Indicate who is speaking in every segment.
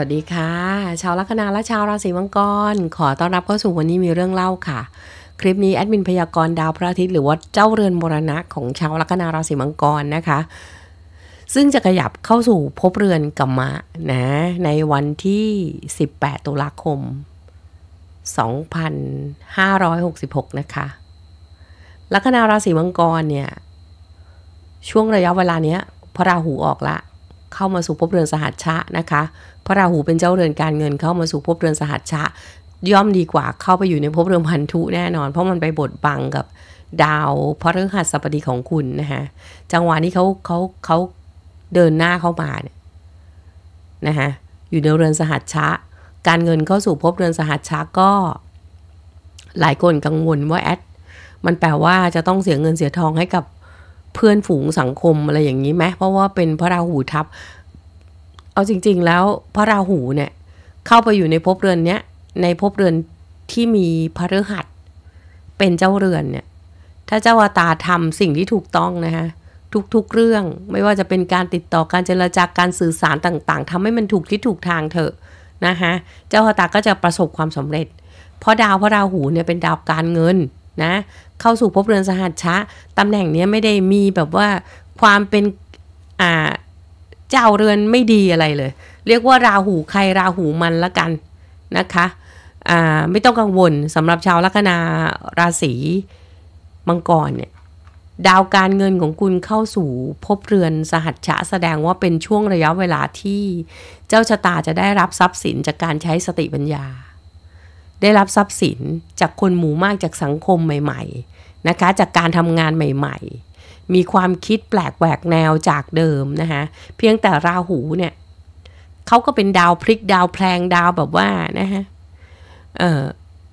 Speaker 1: วัสดีค่ะ ชาวลัคนาและชาวราศีมังกร ขอต้อนรับเข้าสู่วันนี้มีเรื่องเล่าค่ะ คลิปนี้แอดมินพยากรณ์ดาวพระอาทิตย์หรือว่าเจ้าเรือนมรณะ ของชาวลัคนาราศีมังกรนะคะ ซึ่งจะขยับเข้าสู่พบเรือนกัมมะนะในวันที่ 18 ตุลาคม 2566 นะคะ ลัคนาราศีมังกรเนี่ยช่วงระยะเวลาเนี้ยพระราหูออกละเข้ามาสู่พบเรือนสหัชชะนะคะพระราหูเป็นเจ้าเรือนการเงินเข้ามาสู่ภพเรือนสหัชชะ ย่อมดีกว่าเข้าไปอยู่ในภพเรือนพันธุแน่นอน เพราะมันไปบดบังกับ ดาวพระฤหัสบดีของคุณนะคะจังหวะนี้เขาเขาเขาเดินหน้าเข้ามาเนี่ยนะคะอยู่ในเรือนสหัชชะ การเงินเข้าสู่ภพเรือนสหัชชะก็ หลายคนกังวลว่าแอดมันแปลว่าจะต้องเสียเงินเสียทองให้กับเพื่อนฝูงสังคมอะไรอย่างนี้ไหมเพราะว่าเป็นพระราหูทับเอาจริงๆแล้วพระราหู เนี่ย เข้าไปอยู่ในภพเรือนเนี้ยในภพเรือนที่มีพระฤหัสเป็นเจ้าเรือนเนี่ยถ้าเจ้าวตาทำสิ่งที่ถูกต้องนะฮะทุกๆเรื่อง ไม่ว่าจะเป็นการติดต่อการเจรจากการสื่อสารต่างๆ ทำให้มันถูกที่ถูกทางเถอะนะคะเจ้าวาตาก็จะประสบความสำเร็จ เพราะดาวพระราหูเนี่ยเป็นดาวการเงินนะเข้าสู่ภพเรือนสหัสชะ ตำแหน่งนี้ไม่ได้มีแบบว่าความเป็นอ่าเจ้าเรือนไม่ดีอะไรเลยเรียกว่าราหูใครราหูมันละกันนะคะอ่าไม่ต้องกังวลสำหรับชาวลัคนาราศีมังกรเนี่ยดาวการเงินของคุณเข้าสู่พบเรือนสหัชชะแสดงว่าเป็นช่วงระยะเวลาที่เจ้าชะตาจะได้รับทรัพย์สินจากการใช้สติปัญญา ได้รับทรัพย์สินจากคนหมู่มากจากสังคมใหม่ๆนะคะจากการทำงานใหม่ ๆมีความคิดแปลกแหวกแนวจากเดิมนะคะเพียงแต่ราหูเนี่ยเขาก็เป็นดาวพลิก ดาวแพลงดาวแบบว่านะคะเอ่อ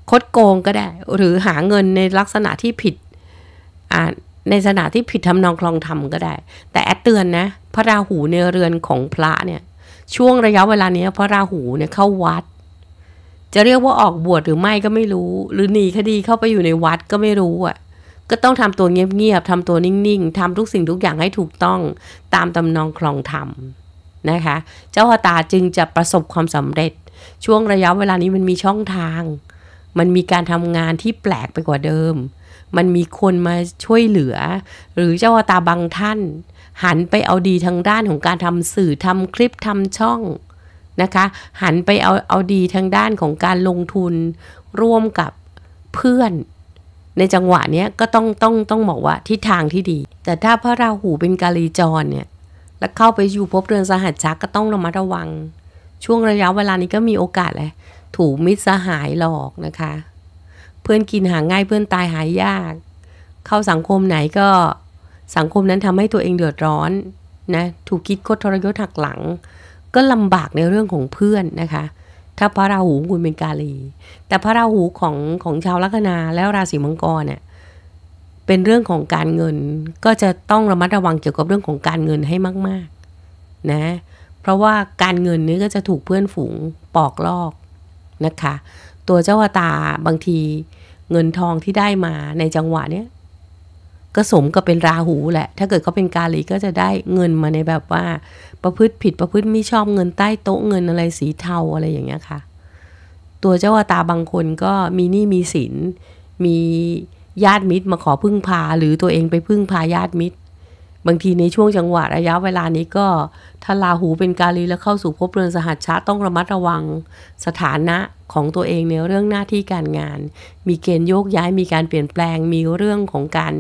Speaker 1: คดโกงก็ได้ หรือหาเงินในลักษณะที่ผิดอ่าในลักษณะที่ผิดทำนองคลองทำก็ได้ แต่แอดเตือนนะพระราหูในเรือนของพระเนี่ย ช่วงระยะเวลานี้พระราหูเนี่ยเข้าวัด จะเรียกว่าออกบวชหรือไม่ก็ไม่รู้ หรือหนีคดีเข้าไปอยู่ในวัดก็ไม่รู้อ่ะก็ต้องทำตัวเงียบ ๆ ทำตัวนิ่งๆ ทำทุกสิ่งทุกอย่างให้ถูกต้องตามตำนองครองธรรมนะคะ เจ้าตาจึงจะประสบความสำเร็จ ช่วงระยะเวลานี้มันมีช่องทาง มันมีการทำงานที่แปลกไปกว่าเดิม มันมีคนมาช่วยเหลือ หรือเจ้าตาบางท่าน หันไปเอาดีทางด้านของการทำสื่อทำคลิปทำช่องนะคะหันไปเอาเอาดีทางด้านของการลงทุนร่วมกับเพื่อนในจังหวะเนี้ยก็ต้องต้องต้องบอกว่าทิศทางที่ดี แต่ถ้าพระราหูเป็นกาลีจรเนี่ยแล้วเข้าไปอยู่พบเรือนสหัสชักก็ต้องระมัดระวัง ช่วงระยะเวลานี้ก็มีโอกาสแหละถูกมิตรสหายหลอกนะคะ เพื่อนกินหาง่ายเพื่อนตายหายยาก เข้าสังคมไหนก็สังคมนั้นทำให้ตัวเองเดือดร้อนนะถูกคิดโคตรทรยศหักหลัง ก็ลำบากในเรื่องของเพื่อนนะคะถ้าพระราหูคุณเป็นกาลี แต่พระราหูของของชาวลัคนาแล้วราศีมังกรเนี่ยเป็นเรื่องของการเงินก็จะต้องระมัดระวังเกี่ยวกับเรื่องของการเงินให้มากๆนะเพราะว่าการเงินนี้ก็จะถูกเพื่อนฝูงปอกลอกนะคะตัวเจ้าตาบางที เงินทองที่ได้มาในจังหวะเนี้ยก็สมกับเป็นราหูแหละ ถ้าเกิดเขาเป็นกาลีก็จะได้เงินมาในแบบว่าประพฤติผิดประพฤติไม่ชอบเงินใต้โต๊ะเงินอะไรสีเทาอะไรอย่างเงี้ยค่ะ ตัวเจ้าวตาบางคนก็มีหนี้มีสิน มีญาติมิตรมาขอพึ่งพาหรือตัวเองไปพึ่งพาญาติมิตรบางทีในช่วงจังหวะระยะเวลานี้ก็ ถ้าลาหูเป็นกาลีแล้วเข้าสู่ภพเรือนสหัชชาต้องระมัดระวังสถานะของตัวเองในเรื่องหน้าที่การงาน มีเกณฑ์โยกย้ายมีการเปลี่ยนแปลงมีเรื่องของการ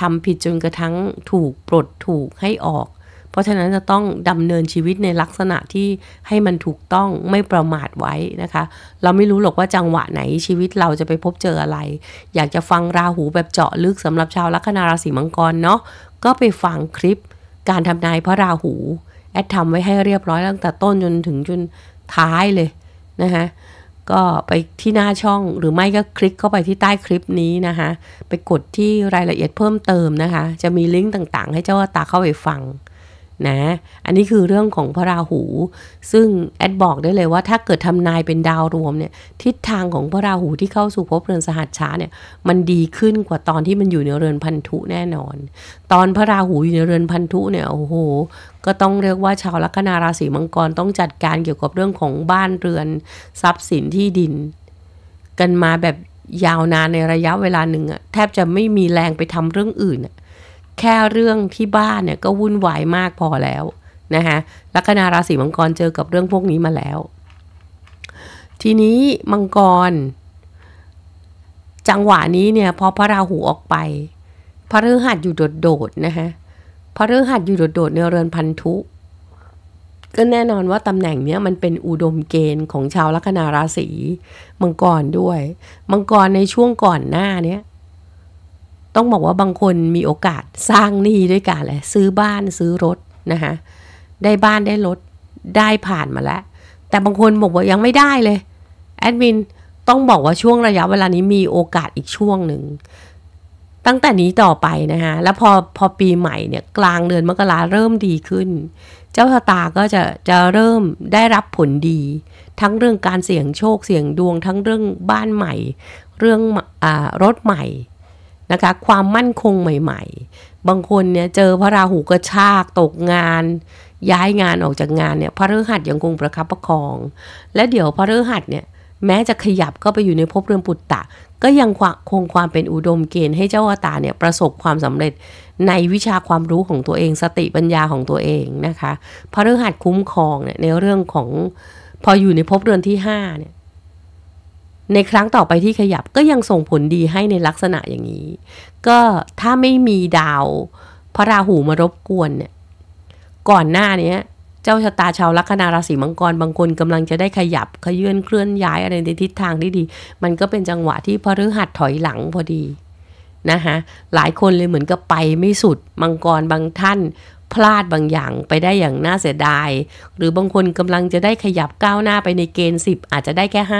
Speaker 1: ทำผิดจนกระทั่งถูกปลดถูกให้ออกเพราะฉะนั้นจะต้องดำเนินชีวิตในลักษณะที่ให้มันถูกต้องไม่ประมาทไว้นะคะ เราไม่รู้หรอกว่าจังหวะไหนชีวิตเราจะไปพบเจออะไร อยากจะฟังราหูแบบเจาะลึกสำหรับชาวลัคนาราศีมังกรเนาะก็ไปฟังคลิปการทำนายพระราหู แอดทำไว้ให้เรียบร้อยตั้งแต่ต้นจนถึงจนท้ายเลยนะคะก็ไปที่หน้าช่องหรือไม่ก็คลิกเข้าไปที่ใต้คลิปนี้นะคะ ไปกดที่รายละเอียดเพิ่มเติมนะคะ จะมีลิงก์ต่างๆ ให้เจ้าตาเข้าไปฟังนะอันนี้คือเรื่องของพระราหู ซึ่งแอดบอกได้เลยว่าถ้าเกิดทำนายเป็นดาวรวมเนี่ยทิศทางของพระราหูที่เข้าสู่ภพเรือนสหัสช้าเนี่ยมันดีขึ้นกว่าตอนที่มันอยู่ในเรือนพันธุแน่นอน ตอนพระราหูอยู่ในเรือนพันธุเนี่ยโอ้โห ก็ต้องเรียกว่าชาวลัคนาราศีมังกรต้องจัดการเกี่ยวกับเรื่องของบ้านเรือนทรัพย์สินที่ดิน กันมาแบบยาวนานในระยะเวลาหนึ่งอะแทบจะไม่มีแรงไปทำเรื่องอื่นอะแค่เรื่องที่บ้านเนี่ย ก็วุ่นวายมากพอแล้วนะคะลัคนาราศีมังกรเจอกับเรื่องพวกนี้มาแล้ว ทีนี้มังกร จังหวะนี้เนี่ย พอพระราหูออกไป พระฤหัสอยู่โดดๆนะคะพระฤหัสอยู่โดดๆในเรือนพันธุ ก็แน่นอนว่าตำแหน่งเนี้ยมันเป็นอุดมเกณฑ์ของชาวลัคนาราศีมังกรด้วยมังกรในช่วงก่อนหน้าเนี้ยต้องบอกว่าบางคนมีโอกาสสร้างหนี้ด้วยกันแหละซื้อบ้านซื้อรถนะคะได้บ้านได้รถ ได้ผ่านมาแล้ว แต่บางคนบอกว่ายังไม่ได้เลย แอดมินต้องบอกว่าช่วงระยะเวลานี้มีโอกาสอีกช่วงหนึ่งตั้งแต่นี้ต่อไปนะคะแล้วพอพอปีใหม่เนี่ย กลางเดือนมกราเริ่มดีขึ้น เจ้าชะตาก็จะ จะเริ่มได้รับผลดีทั้งเรื่องการเสี่ยงโชคเสี่ยงดวงทั้งเรื่องบ้านใหม่เรื่องอรถใหม่นะคะความมั่นคงใหม่ ๆ บางคนเนี่ยเจอพระราหูกระชากตกงาน ย้ายงานออกจากงานเนี่ยพระฤหัสยังคงประคับประคอง และเดี๋ยวพระฤหัสเนี่ยแม้จะขยับเข้าไปอยู่ในภพเรือนปุตตะ ก็ยังคงความเป็นอุดมเกณฑ์ให้เจ้าอตาเนี่ยประสบความสำเร็จในวิชาความรู้ของตัวเองสติปัญญาของตัวเองนะคะพระฤหัสคุ้มครองเนี่ยในเรื่องของพออยู่ในภพเรือนที่5เนี่ยในครั้งต่อไปที่ขยับก็ยังส่งผลดีให้ในลักษณะอย่างนี้ ก็ถ้าไม่มีดาว พระราหูมารบกวนเนี่ยก่อนหน้านี้เจ้าชะตาชาวลัคนาราศีมังกรบางคนกำลังจะได้ขยับเขยื่นเคลื่อนย้ายอะไรในทิศทางที่ดีมันก็เป็นจังหวะที่พฤหัสถอยหลังพอดีนะคะหลายคนเลยเหมือนกับไปไม่สุดมังกรบางท่าน พลาดบางอย่างไปได้อย่างน่าเสียดาย หรือบางคนกำลังจะได้ขยับก้าวหน้าไปในเกณฑ์ 10 อาจจะได้แค่5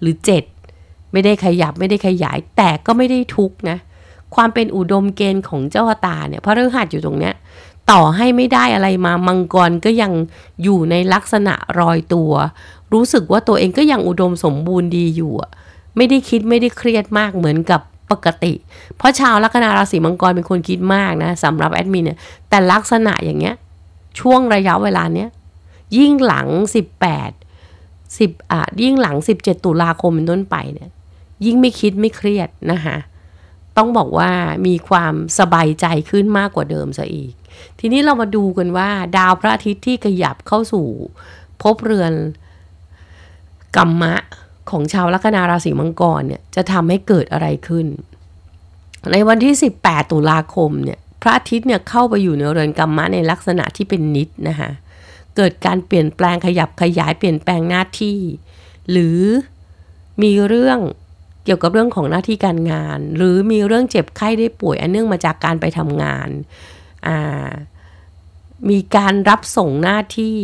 Speaker 1: หรือ 7 ไม่ได้ขยับไม่ได้ขยายแต่ก็ไม่ได้ทุกนะ ความเป็นอุดมเกณฑ์ของเจ้าตาเนี่ยพระฤหัสอยู่ตรงเนี้ยต่อให้ไม่ได้อะไรมามังกรก็ยังอยู่ในลักษณะรอยตัว รู้สึกว่าตัวเองก็ยังอุดมสมบูรณ์ดีอยู่ ไม่ได้คิดไม่ได้เครียดมากเหมือนกับปกติ เพราะชาวลัคนาราศีมังกรเป็นคนคิดมากนะสำหรับแอดมินเนี่ยแต่ลักษณะอย่างเงี้ยช่วงระยะเวลาเนี้ยยิ่งหลัง 18สิบอ่ะยิ่งหลังสิบเจ็ดตุลาคมเป็นต้นไปเนี่ยยิ่งไม่คิดไม่เครียดนะคะต้องบอกว่ามีความสบายใจขึ้นมากกว่าเดิมซะอีก ทีนี้เรามาดูกันว่าดาวพระอาทิตย์ที่ขยับเข้าสู่ พบเรือนกรมมะของชาวลัคนาราศีมังกรเนี่ยจะทำให้เกิดอะไรขึ้น ในวันที่ 18 ตุลาคมเนี่ยพระอาทิตย์เนี่ยเข้าไปอยู่ในเรือนกรมมะในลักษณะที่เป็นนิดนะคะเกิดการเปลี่ยนแปลงขยับขยายเปลี่ยนแปลงหน้าที่ หรือมีเรื่องเกี่ยวกับเรื่องของหน้าที่การงาน หรือมีเรื่องเจ็บไข้ได้ป่วยอันเนื่องมาจากการไปทำงาน มีการรับส่งหน้าที่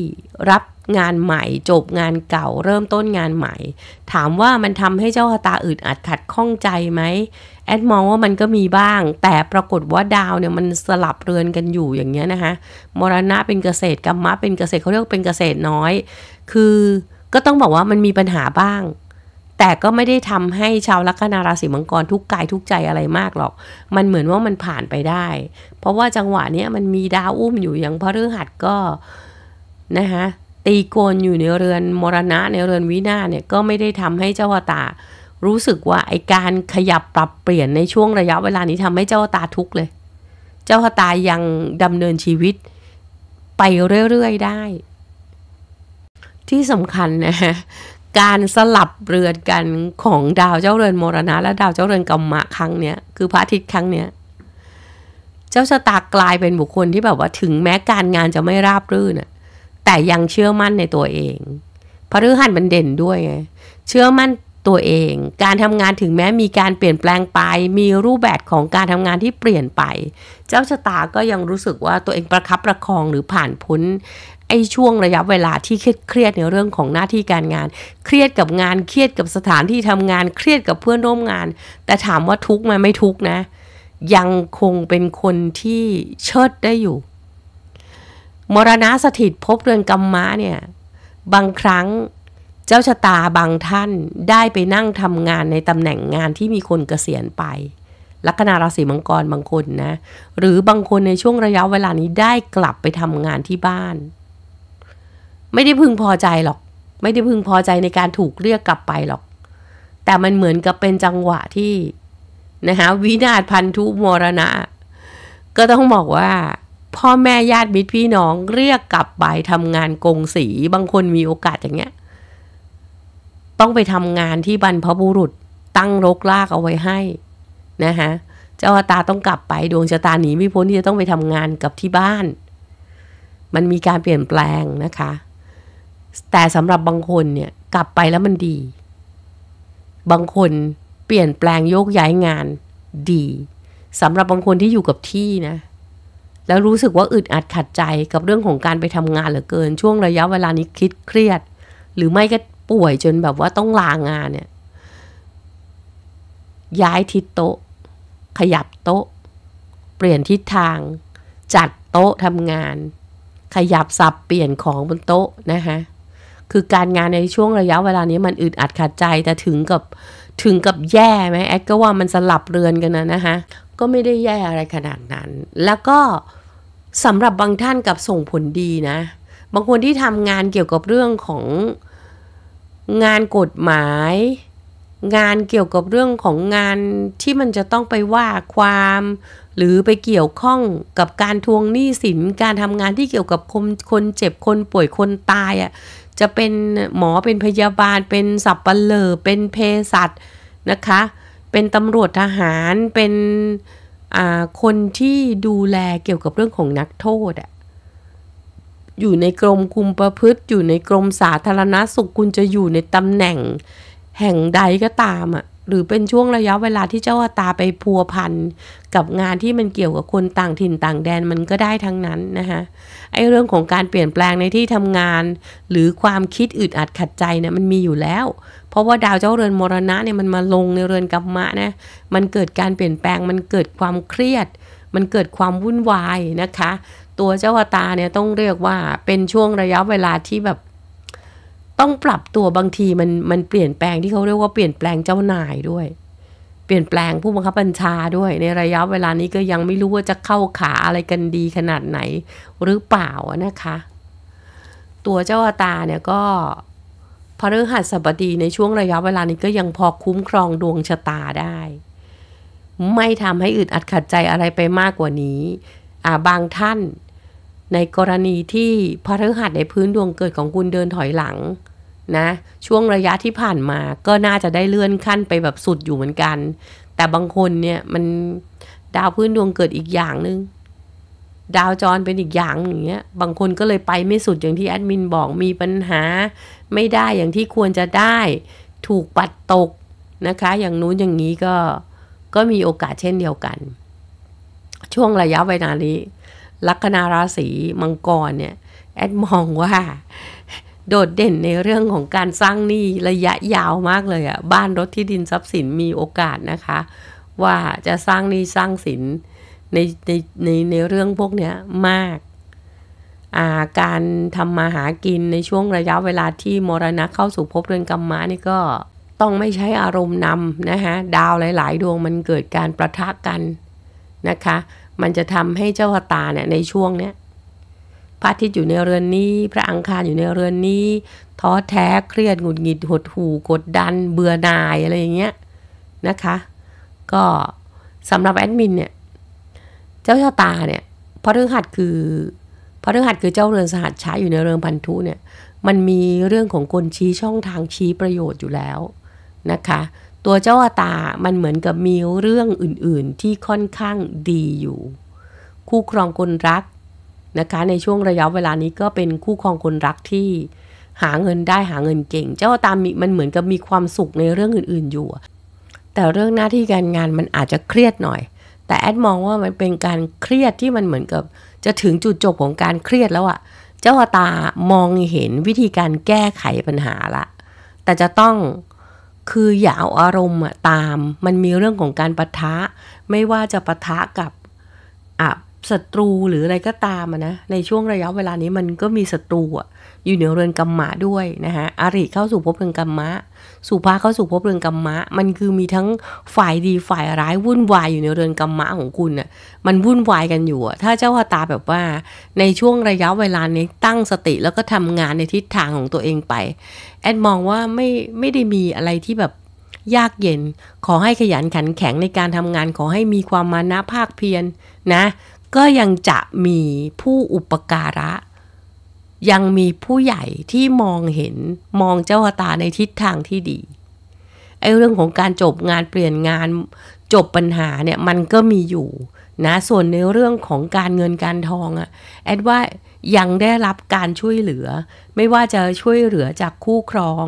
Speaker 1: รับงานใหม่จบงานเก่าเริ่มต้นงานใหม่ ถามว่ามันทำให้เจ้าตาอึดอัดขัดข้องใจไหมแอดมองว่ามันก็มีบ้างแต่ปรากฏว่าดาวเนี่ยมันสลับเรือนกันอยู่อย่างเงี้ยนะคะมรณะเป็นเกษตรกรรมะเป็นเกษตรเขาเรียกเป็นเกษตรน้อย คือก็ต้องบอกว่ามันมีปัญหาบ้าง แต่ก็ไม่ได้ทำให้ชาวลัคนาราศีมังกรทุกกายทุกใจอะไรมากหรอกมันเหมือนว่ามันผ่านไปได้ เพราะว่าจังหวะเนี้ยมันมีดาวอุ้มอยู่อย่างพระฤหัสก็นะคะตีโกนอยู่ในเรือนมรณะในเรือนวินาเนี่ยก็ไม่ได้ทำให้เจ้าวตารู้สึกว่าไอการขยับปรับเปลี่ยนในช่วงระยะเวลานี้ทำให้เจ้าตาทุกข์เลย เจ้าตายังดำเนินชีวิตไปเรื่อยๆ ได้ ที่สำคัญนะ การสลับเรือนกันของดาวเจ้าเรือนมรณะและดาวเจ้าเรือนกรรมะครั้งเนี้ย คือพระอาทิตย์ครั้งเนี้ยเจ้าชะตากลายเป็นบุคคลที่แบบว่าถึงแม้การงานจะไม่ราบรื่นแต่ยังเชื่อมั่นในตัวเองพระฤหัสมันเด่นด้วยไงเชื่อมั่นตัวเองการทำงานถึงแม้มีการเปลี่ยนแปลงไป มีรูปแบบของการทำงานที่เปลี่ยนไป เจ้าชะตาก็ยังรู้สึกว่าตัวเองประคับประคองหรือผ่านพ้นไอ้ช่วงระยะเวลาที่เครียดในเรื่องของหน้าที่การงาน เครียดกับงานเครียดกับสถานที่ทำงานเครียดกับเพื่อนร่วมงาน แต่ถามว่าทุกไหมไม่ทุกนะ ยังคงเป็นคนที่เชิดได้อยู่ มรณะสถิตพบเรือนกรรมะเนี่ยบางครั้งเจ้าชะตาบางท่านได้ไปนั่งทำงานในตำแหน่งงานที่มีคนเกษียณไป ลัคนาราศีมังกรบางคนนะ หรือบางคนในช่วงระยะเวลานี้ได้กลับไปทำงานที่บ้าน ไม่ได้พึงพอใจหรอก ไม่ได้พึงพอใจในการถูกเรียกกลับไปหรอก แต่มันเหมือนกับเป็นจังหวะที่นะคะวินาศพันธุมรณะ ก็ต้องบอกว่า พ่อแม่ญาติมิตรพี่น้องเรียกกลับไปทำงานกงสี บางคนมีโอกาสอย่างเงี้ยต้องไปทำงานที่บรรพบุรุษตั้งรกลากเอาไว้ให้นะฮะเจ้าตาต้องกลับไปดวงชะตาหนีไม่พ้นที่จะต้องไปทำงานกับที่บ้าน มันมีการเปลี่ยนแปลงนะคะ แต่สำหรับบางคนเนี่ยกลับไปแล้วมันดี บางคนเปลี่ยนแปลงโยกย้ายงานดีสำหรับบางคนที่อยู่กับที่นะแล้วรู้สึกว่าอึดอัดขัดใจกับเรื่องของการไปทำงานเหลือเกินช่วงระยะเวลานี้คิดเครียด หรือไม่ก็ป่วยจนแบบว่าต้องลางานเนี่ยย้ายทิศโต๊ะ ขยับโต๊ะ เปลี่ยนทิศทาง จัดโต๊ะทำงาน ขยับสับเปลี่ยนของบนโต๊ะนะคะคือการงานในช่วงระยะเวลานี้มันอึดอัดขัดใจแต่ถึงกับถึงกับแย่ไหมแอดก็ว่ามันสลับเรือนกันนะนะคะก็ไม่ได้แย่อะไรขนาดนั้น แล้วก็สำหรับบางท่านกับส่งผลดีนะบางคนที่ทำงานเกี่ยวกับเรื่องของงานกฎหมายงานเกี่ยวกับเรื่องของงานที่มันจะต้องไปว่าความหรือไปเกี่ยวข้องกับการทวงหนี้สินการทำงานที่เกี่ยวกับคนคนเจ็บคนป่วยคนตายอะ่ะจะเป็นหมอเป็นพยาบาลเป็นสับปะเลอ เป็นเภสัชนะคะเป็นตำรวจทหารเป็นคนที่ดูแลเกี่ยวกับเรื่องของนักโทษอะอยู่ในกรมคุมประพฤติ อยู่ในกรมสาธารณสุขคุณจะอยู่ในตำแหน่ง แห่งใดก็ตามอ่ะหรือเป็นช่วงระยะเวลาที่เจ้าอาตาไปพัวพันกับงานที่มันเกี่ยวกับคนต่างถิ่นต่างแดนมันก็ได้ทั้งนั้นนะคะไอ้เรื่องของการเปลี่ยนแปลงในที่ทำงาน หรือความคิดอึดอัดขัดใจเนี่ยมันมีอยู่แล้ว เพราะว่าดาวเจ้าเรือนมรณะเนี่ยมันมาลงในเรือนกัมมะนะมันเกิดการเปลี่ยนแปลงมันเกิดความเครียด มันเกิดความวุ่นวายนะคะตัวเจ้าวตาเนี่ยต้องเรียกว่าเป็นช่วงระยะเวลาที่แบบต้องปรับตัวบางทีมันมันเปลี่ยนแปลงที่เขาเรียกว่าเปลี่ยนแปลงเจ้านายด้วย เปลี่ยนแปลงผู้บังคับบัญชาด้วยในระยะเวลานี้ก็ยังไม่รู้ว่าจะเข้าขาอะไรกันดีขนาดไหนหรือเปล่านะคะ ตัวเจ้าตาเนี่ย ก็พระฤหัสบดีในช่วงระยะเวลานี้ก็ยังพอคุ้มครองดวงชะตาได้ ไม่ทำให้อึดอัดขัดใจอะไรไปมากกว่านี้บางท่านในกรณีที่พฤหัสในพื้นดวงเกิดของคุณเดินถอยหลังนะช่วงระยะที่ผ่านมาก็น่าจะได้เลื่อนขั้นไปแบบสุดอยู่เหมือนกัน แต่บางคนเนี่ยมันดาวพื้นดวงเกิดอีกอย่างหนึง่งดาวจรเป็นอีกอย่างอย่างเงี้ยบางคนก็เลยไปไม่สุดอย่างที่แอดมินบอกมีปัญหา ไม่ได้อย่างที่ควรจะได้ถูกปัดตกนะคะ อย่างนู้นอย่างนี้ก็ก็มีโอกาสเช่นเดียวกัน ช่วงระยะเวลานี้ลัคนาราศีมังกรเนี่ยแอดมองว่า โดดเด่นในเรื่องของการสร้างหนี้ระยะยาวมากเลยอะบ้านรถที่ดินทรัพย์สินมีโอกาสนะคะ ว่าจะสร้างหนี้สร้างสินในในในในเรื่องพวกเนี้ยมากาการทำมาหากินในช่วงระยะเวลาที่มรณะเข้าสู่ภพเรือนกรรมะนี่ก็ต้องไม่ใช้อารมณ์นำนะคะดาวหลาย ๆ ดวงมันเกิดการประทะกันนะคะมันจะทำให้เจ้าตาเนี่ยในช่วงเนี้ยพระอาทิตย์อยู่ในเรือนนี้พระอังคารอยู่ในเรือนนี้ ท้อแท้เครียดหงุดหงิดหดหู่กดดันเบื่อหน่ายอะไรอย่างเงี้ยนะคะก็สำหรับแอดมินเนี่ยเจ้าชะตาเนี่ยพระฤหัสคือพระฤหัสคือเจ้าเรือนสหัสช้าอยู่ในเรือนพันธุเนี่ยมันมีเรื่องของคนชี้ช่องทางชี้ประโยชน์อยู่แล้วนะคะตัวเจ้าอตามันเหมือนกับมีเรื่องอื่นๆที่ค่อนข้างดีอยู่ คู่ครองคนรักนะคะในช่วงระยะเวลานี้ก็เป็นคู่ครองคนรักที่หาเงินได้หาเงินเก่ง เจ้าตามมันเหมือนกับมีความสุขในเรื่องอื่นๆอยู่ แต่เรื่องหน้าที่การงานมันอาจจะเครียดหน่อย แต่แอดมองว่ามันเป็นการเครียดที่มันเหมือนกับจะถึงจุดจบของการเครียดแล้วอะเจ้าตามองเห็นวิธีการแก้ไขปัญหาละ แต่จะต้องคืออย่าเอาอารมณ์ตาม มันมีเรื่องของการปะทะไม่ว่าจะปะทะกับศัตรูหรืออะไรก็ตามนะในช่วงระยะเวลานี้มันก็มีศัตรูอยู่เหนือเรือนกรรมะด้วยนะคะอาริเข้าสู่ภพเรือนกรรมะสุภาเข้าสู่ภพเรือนกรรมะ มันคือมีทั้งฝ่ายดีฝ่ายร้ายวุ่นวายอยู่ในเรือนกรรมะของคุณน่ะมันวุ่นวายกันอยู่ ถ้าเจ้าพตาแบบว่าในช่วงระยะเวลานี้ตั้งสติแล้วก็ทำงานในทิศทางของตัวเองไปแอดมองว่าไม่ไม่ได้มีอะไรที่แบบยากเย็นขอให้ขยันขันแข็งในการทำงาน ขอให้มีความมานะภาคเพียรนนะก็ยังจะมีผู้อุปการะ ยังมีผู้ใหญ่ที่มองเห็นมองเจ้าตาในทิศทางที่ดีไอ้เรื่องของการจบงานเปลี่ยนงานจบปัญหาเนี่ย มันก็มีอยู่นะส่วนในเรื่องของการเงินการทองอะแอดว่ายังได้รับการช่วยเหลือ ไม่ว่าจะช่วยเหลือจากคู่ครอง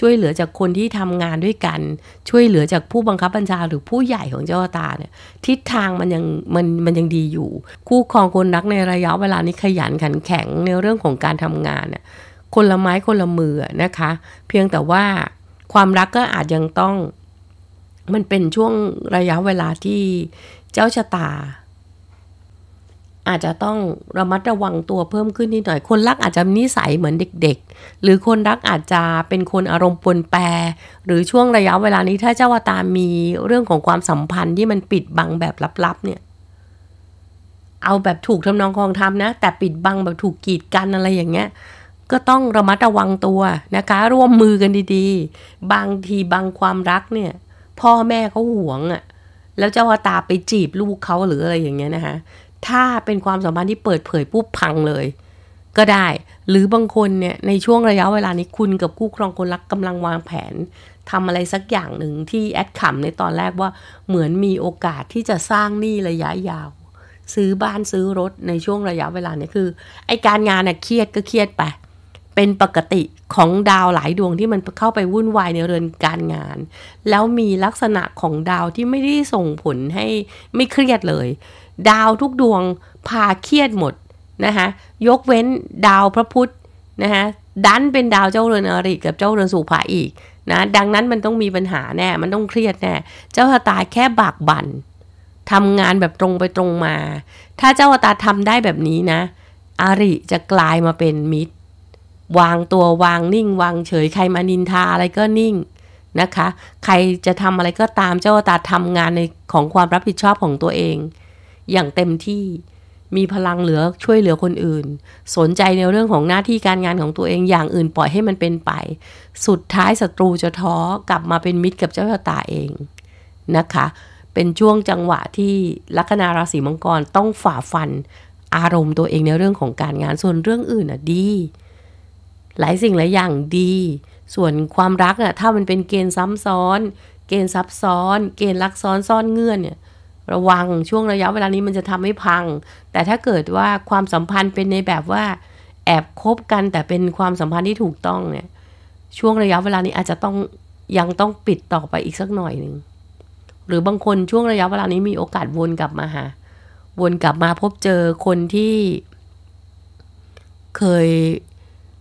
Speaker 1: ช่วยเหลือจากคนที่ทำงานด้วยกัน ช่วยเหลือจากผู้บังคับบัญชาหรือ ผู้ใหญ่ของเจ้าตาเนี่ยทิศทางมันยังมันมันยังดีอยู่ คู่ครองคนรักในระยะเวลานี้ขยันขันแข็งในเรื่องของการทำงานเนี่ยคนละไม้คนละมือนะคะ เพียงแต่ว่าความรักก็อาจยังต้อง มันเป็นช่วงระยะเวลาที่เจ้าชะตาอาจจะต้องระมัดระวังตัวเพิ่มขึ้นนิดหน่อย คนรักอาจจะนิสัยเหมือนเด็กๆ หรือคนรักอาจจะเป็นคนอารมณ์ปนแปร หรือช่วงระยะเวลานี้ถ้าเจ้าวตามีเรื่องของความสัมพันธ์ที่มันปิดบังแบบลับ ๆ เนี่ย เอาแบบถูกทำนองคองทำนะ แต่ปิดบังแบบถูกกีดกันอะไรอย่างเงี้ย ก็ต้องระมัดระวังตัวนะคะ ร่วมมือกันดีๆ บางทีบางความรักเนี่ย พ่อแม่เขาหวงอะแล้วเจ้าตาไปจีบลูกเขาหรืออะไรอย่างเงี้ยนะคะถ้าเป็นความสัมพันธ์ที่เปิดเผยปุ๊บพังเลยก็ได้ หรือบางคนเนี่ยในช่วงระยะเวลานี้คุณกับคู่ครองคนรักกำลังวางแผนทำอะไรสักอย่างหนึ่งที่แอดขำในตอนแรกว่า เหมือนมีโอกาสที่จะสร้างหนี้ระยะยาว ซื้อบ้านซื้อรถในช่วงระยะเวลานี้คือไอการงานเน่ยเครียดก็เครียดไป เป็นปกติของดาวหลายดวงที่มันเข้าไปวุ่นวายในเรือนการงาน แล้วมีลักษณะของดาวที่ไม่ได้ส่งผลให้ไม่เครียดเลยดาวทุกดวงพาเครียดหมดนะคะยกเว้นดาวพระพุธนะคะดันเป็นดาวเจ้าเรือนอริกับเจ้าเรือนสุภาอีกนะดังนั้นมันต้องมีปัญหาแน่ มันต้องเครียดแน่ เจ้าชะตาแค่บากบัน่นทำงานแบบตรงไปตรงมา ถ้าเจ้าชะตาทำได้แบบนี้นะอริจะกลายมาเป็นมิตร วางตัววางนิ่ง วางเฉยใครมานินทาอะไรก็นิ่งนะคะใครจะทำอะไรก็ตามเจ้าชะตาทำงานในของความรับผิดชอบของตัวเองอย่างเต็มที่มีพลังเหลือช่วยเหลือคนอื่น สนใจในเรื่องของหน้าที่การงานของตัวเองอย่างอื่น ปล่อยให้มันเป็นไป สุดท้ายศัตรูจะท้อกลับมาเป็นมิตรกับเจ้าชะตาเองนะคะ เป็นช่วงจังหวะที่ลัคนาราศีมังกรต้องฝ่าฟันอารมณ์ ตัวเองในเรื่องของการงาน ส่วนเรื่องอื่นอ่ะดี หลายสิ่งหลายอย่างดี ส่วนความรักน่ะถ้ามันเป็นเกณฑ์ซ้ำซ้อน เกณฑ์ซับซ้อน เกณฑ์รักซ้อนซ่อนเงื่อนเนี่ยระวัง ช่วงระยะเวลานี้มันจะทำให้พัง แต่ถ้าเกิดว่าความสัมพันธ์เป็นในแบบว่า แอบคบกันแต่เป็นความสัมพันธ์ที่ถูกต้องเนี่ย ช่วงระยะเวลานี้อาจจะต้องยังต้องปิดต่อไปอีกสักหน่อยหนึ่ง หรือบางคนช่วงระยะเวลานี้มีโอกาสวนกลับมาหา วนกลับมาพบเจอคนที่เคย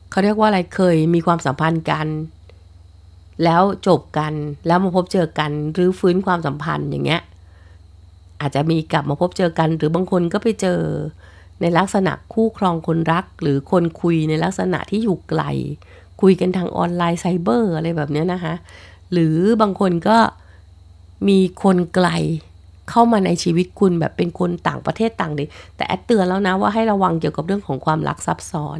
Speaker 1: เขาเรียกว่าอะไรเคยมีความสัมพันธ์กัน แล้วจบกันแล้วมาพบเจอกันหรือฟื้นความสัมพันธ์อย่างเงี้ยอาจจะมีกลับมาพบเจอกัน หรือบางคนก็ไปเจอในลักษณะคู่ครองคนรักหรือคนคุยในลักษณะที่อยู่ไกลคุยกันทางออนไลน์ ไซเบอร์อะไรแบบนี้นะคะ หรือบางคนก็มีคนไกลเข้ามาในชีวิตคุณ แบบเป็นคนต่างประเทศต่างดิ แต่แอดเตือนแล้วนะ ว่าให้ระวังเกี่ยวกับเรื่องของความรักซับซ้อน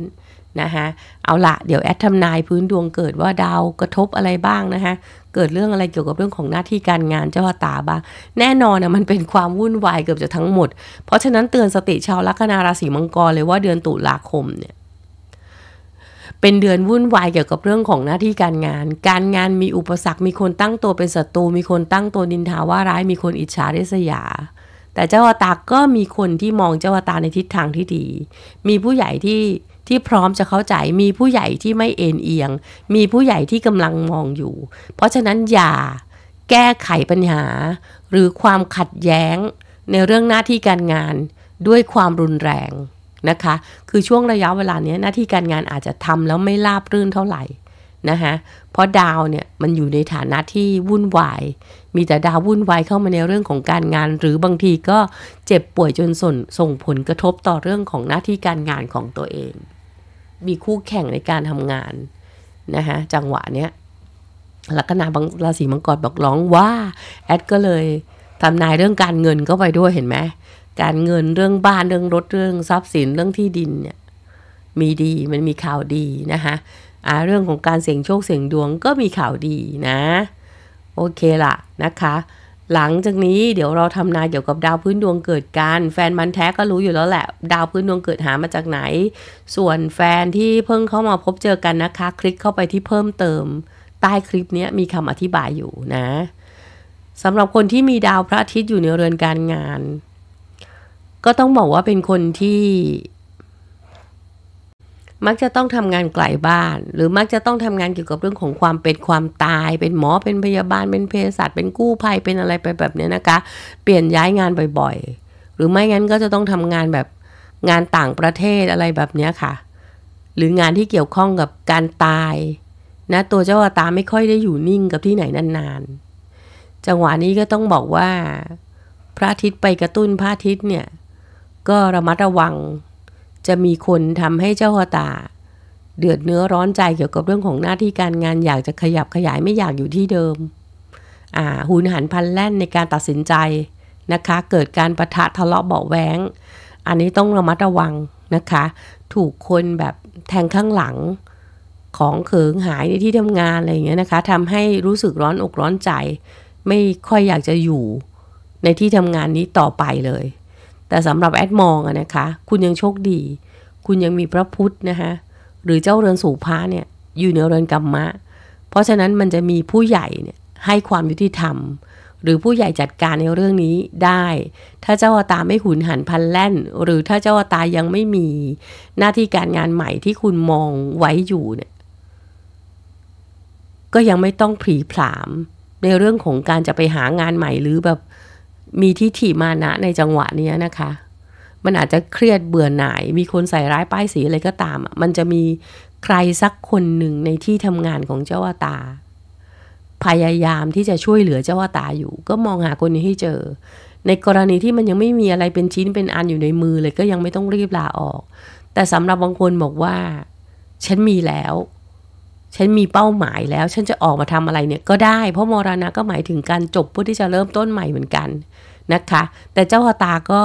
Speaker 1: นะคะเอาละ เดี๋ยวแอดทำนายพื้นดวงเกิดว่าดาวกระทบอะไรบ้างนะคะ เกิดเรื่องอะไรเกี่ยวกับเรื่องของหน้าที่การงานเจ้าตาบ้างแน่นอนนะมันเป็นความวุ่นวายเกือบจะทั้งหมด เพราะฉะนั้นเตือนสติชาวลัคนาราศีมังกรเลยว่าเดือนตุลาคมเนี่ยเป็นเดือนวุ่นวายเกี่ยวกับเรื่องของหน้าที่การงาน การงานมีอุปสรรค มีคนตั้งตัวเป็นศัตรู มีคนตั้งตัวดินทาว่าร้าย มีคนอิจฉาริษยา แต่เจ้าตาก็มีคนที่มองเจ้าตาในทิศทางที่ดี มีผู้ใหญ่ที่ที่พร้อมจะเข้าใจ มีผู้ใหญ่ที่ไม่เอ็นเอียง มีผู้ใหญ่ที่กำลังมองอยู่ เพราะฉะนั้นอย่าแก้ไขปัญหาหรือความขัดแย้งในเรื่องหน้าที่การงานด้วยความรุนแรง นะคะ คือช่วงระยะเวลานี้หน้าที่การงานอาจจะทำแล้วไม่ราบรื่นเท่าไหร่นะคะเพราะดาวเนี่ยมันอยู่ในฐานะที่วุ่นวาย มีแต่ดาววุ่นวายเข้ามาในเรื่องของการงาน หรือบางทีก็เจ็บป่วยจนส่งส่งผลกระทบต่อเรื่องของหน้าที่การงานของตัวเองมีคู่แข่งในการทำงาน นะคะจังหวะเนี้ยลัคนาบางราศีมังกรบอกร้องว่า แอดก็เลยทำนายเรื่องการเงินก็ไปด้วยเห็นไหม การเงินเรื่องบ้านเรื่องรถเรื่องทรัพย์สินเรื่องที่ดินเนี่ยมีดีมันมีข่าวดีนะคะอ่าเรื่องของการเสี่ยงโชคเสี่ยงดวงก็มีข่าวดีนะ โอเคล่ะนะคะหลังจากนี้เดี๋ยวเราทำนายเกี่ยวกับดาวพื้นดวงเกิดกันแฟนมันแท้ก็รู้อยู่แล้วแหละ ดาวพื้นดวงเกิดหามาจากไหน ส่วนแฟนที่เพิ่งเข้ามาพบเจอกันนะคะ คลิกเข้าไปที่เพิ่มเติมใต้คลิปนี้มีคำอธิบายอยู่นะสำหรับคนที่มีดาวพระอาทิตย์อยู่ในเรือนการงาน ก็ต้องบอกว่าเป็นคนที่มักจะต้องทำงานไกลบ้านหรือมักจะต้องทำงานเกี่ยวกับเรื่องของความเป็นความตาย เป็นหมอ เป็นพยาบาลเป็นเภสัชเป็นกู้ภัยเป็นอะไรไปแบบนี้นะคะ เปลี่ยนย้ายงานบ่อยๆ หรือไม่งั้นก็จะต้องทำงานแบบงานต่างประเทศอะไรแบบนี้ค่ะ หรืองานที่เกี่ยวข้องกับการตายนะตัวเจ้าตาไม่ค่อยได้อยู่นิ่งกับที่ไหนนานๆ จังหวะนี้ก็ต้องบอกว่า พระอาทิตย์ไปกระตุ้นพระอาทิตย์เนี่ยก็ระมัดระวังจะมีคนทำให้เจ้าตาเดือดเนื้อร้อนใจเกี่ยวกับเรื่องของหน้าที่การงานอยากจะขยับขยายไม่อยากอยู่ที่เดิมอ่าหุนหันพันแล่นในการตัดสินใจนะคะ เกิดการประทะทะเลาะเบาแหวงอันนี้ต้องระมัดระวังนะคะ ถูกคนแบบแทงข้างหลังของเขิงหายในที่ทำงานอะไรอย่างเงี้ยนะคะทำให้รู้สึกร้อนอกร้อนใจ ไม่ค่อยอยากจะอยู่ในที่ทำงานนี้ต่อไปเลยแต่สำหรับแอดมองอะนะคะคุณยังโชคดี คุณยังมีพระพุทธนะคะหรือเจ้าเรือนสู่พระเนี่ยอยู่ในเรือนกรรมะ เพราะฉะนั้นมันจะมีผู้ใหญ่เนี่ยให้ความยุติธรรม หรือผู้ใหญ่จัดการในเรื่องนี้ได้ ถ้าเจ้าตาไม่หุนหันพันแล่น หรือถ้าเจ้าตายังไม่มีหน้าที่การงานใหม่ที่คุณมองไว้อยู่เนี่ยก็ยังไม่ต้องผีผามในเรื่องของการจะไปหางานใหม่หรือแบบมีที่ถี่มานะในจังหวะนี้นะคะ มันอาจจะเครียดเบื่อหน่าย มีคนใส่ร้ายป้ายสีอะไรก็ตาม มันจะมีใครสักคนหนึ่งในที่ทำงานของเจ้าวตา พยายามที่จะช่วยเหลือเจ้าวตาอยู่ ก็มองหาคนนี้ให้เจอ ในกรณีที่มันยังไม่มีอะไรเป็นชิ้นเป็นอันอยู่ในมือเลย ก็ยังไม่ต้องรีบลาออก แต่สำหรับบางคนบอกว่า ฉันมีแล้วฉันมีเป้าหมายแล้ว ฉันจะออกมาทำอะไรเนี่ย ก็ได้ เพราะมรณะก็หมายถึงการจบเพื่อที่จะเริ่มต้นใหม่เหมือนกันนะคะ แต่เจ้าตาก็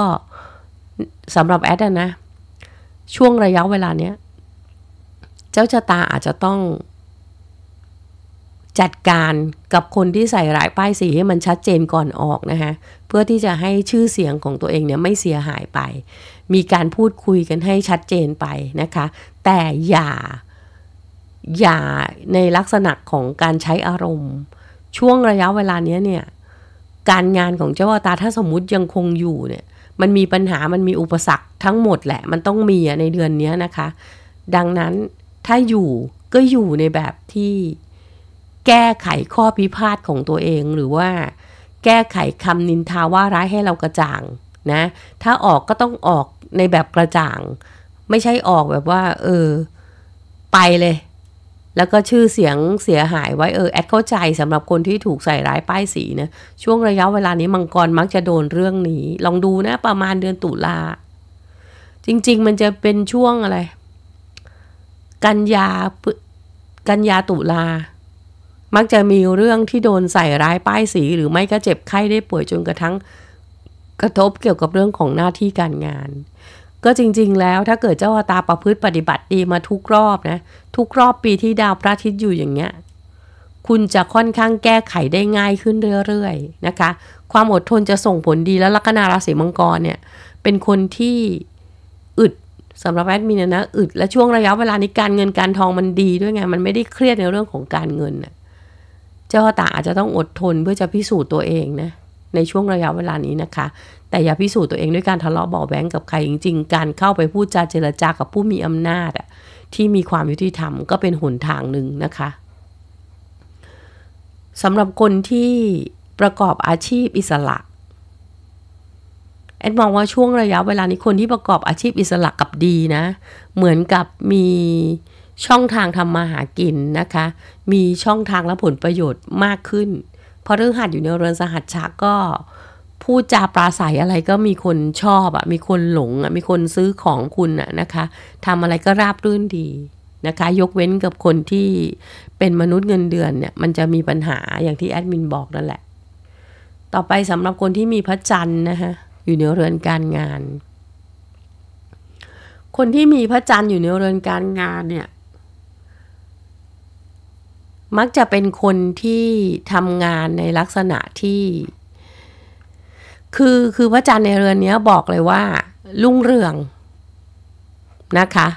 Speaker 1: สำหรับแอดนะช่วงระยะเวลาเนี้ยเจ้าชะตาอาจจะต้องจัดการกับคนที่ใส่ร้ายป้ายสีให้มันชัดเจนก่อนออกนะคะเพื่อที่จะให้ชื่อเสียงของตัวเองเนี่ยไม่เสียหายไป มีการพูดคุยกันให้ชัดเจนไปนะคะแต่อย่าอย่าในลักษณะของการใช้อารมณ์ ช่วงระยะเวลานี้เนี่ย การงานของเจ้าตาถ้าสมมติยังคงอยู่เนี่ย มันมีปัญหามันมีอุปสรรคทั้งหมดแหละมันต้องมีในเดือนนี้นะคะ ดังนั้นถ้าอยู่ก็อยู่ในแบบที่ แก้ไขข้อพิพาทของตัวเองหรือว่า แก้ไขคำนินทาว่าร้ายให้เรากระจ่างนะ ถ้าออกก็ต้องออกในแบบกระจ่าง ไม่ใช่ออกแบบว่าเออ ไปเลยแล้วก็ชื่อเสียงเสียหายไว้ เออ แอดเข้าใจสำหรับคนที่ถูกใส่ร้ายป้ายสีนะช่วงระยะเวลานี้มังกรมักจะโดนเรื่องนี้ ลองดูนะประมาณเดือนตุลา จริงๆมันจะเป็นช่วงอะไร กันยากันยาตุลา มักจะมีเรื่องที่โดนใส่ร้ายป้ายสี หรือไม่ก็เจ็บไข้ได้ป่วยจนกระทั่งกระทบเกี่ยวกับเรื่องของหน้าที่การงานก็จริง ๆ แล้วถ้าเกิดเจ้าอตาประพฤติปฏิบัติดีมาทุกรอบนะ ทุกรอบปีที่ดาวพระอาทิตย์อยู่อย่างเงี้ยคุณจะค่อนข้างแก้ไขได้ง่ายขึ้นเรื่อย ๆ นะคะ ความอดทนจะส่งผลดีแล้วลัคนาราศีมังกรเนี่ย เป็นคนที่อึดสำหรับแอดมินนะอึด และช่วงระยะเวลานี้การเงินการทองมันดีด้วยไง มันไม่ได้เครียดในเรื่องของการเงินเจ้าตาอาจจะต้องอดทนเพื่อจะพิสูจน์ตัวเองนะในช่วงระยะเวลานี้นะคะ แต่อย่าพิสูจน์ตัวเองด้วยการทะเลาะเบาแวงกับใครจริงๆ การเข้าไปพูดจาเจรจา กับผู้มีอำนาจอะที่มีความยุติธรรมก็เป็นหนทางหนึ่งนะคะ สำหรับคนที่ประกอบอาชีพอิสระแอดมองว่าช่วงระยะเวลานี้คนที่ประกอบอาชีพอิสระกับดีนะ เหมือนกับมีช่องทางทำมาหากินนะคะ มีช่องทางและผลประโยชน์มากขึ้นพอเรื่องหัดอยู่ในเรือนสหัสชะก็พูดจาปราศัยอะไรก็มีคนชอบอะมีคนหลงอะมีคนซื้อของคุณอะนะคะทำอะไรก็ราบรื่นดีนะคะ ยกเว้นกับคนที่เป็นมนุษย์เงินเดือนเนี่ยมันจะมีปัญหาอย่างที่แอดมินบอกนั่นแหละต่อไปสำหรับคนที่มีพระจันทร์นะคะอยู่ในเรือนการงาน คนที่มีพระจันทร์อยู่ในเรือนการงานเนี่ยมักจะเป็นคนที่ทำงานในลักษณะที่ คือ คือพระจันทร์ในเรือนนี้บอกเลยว่าลุ่งเรืองนะคะ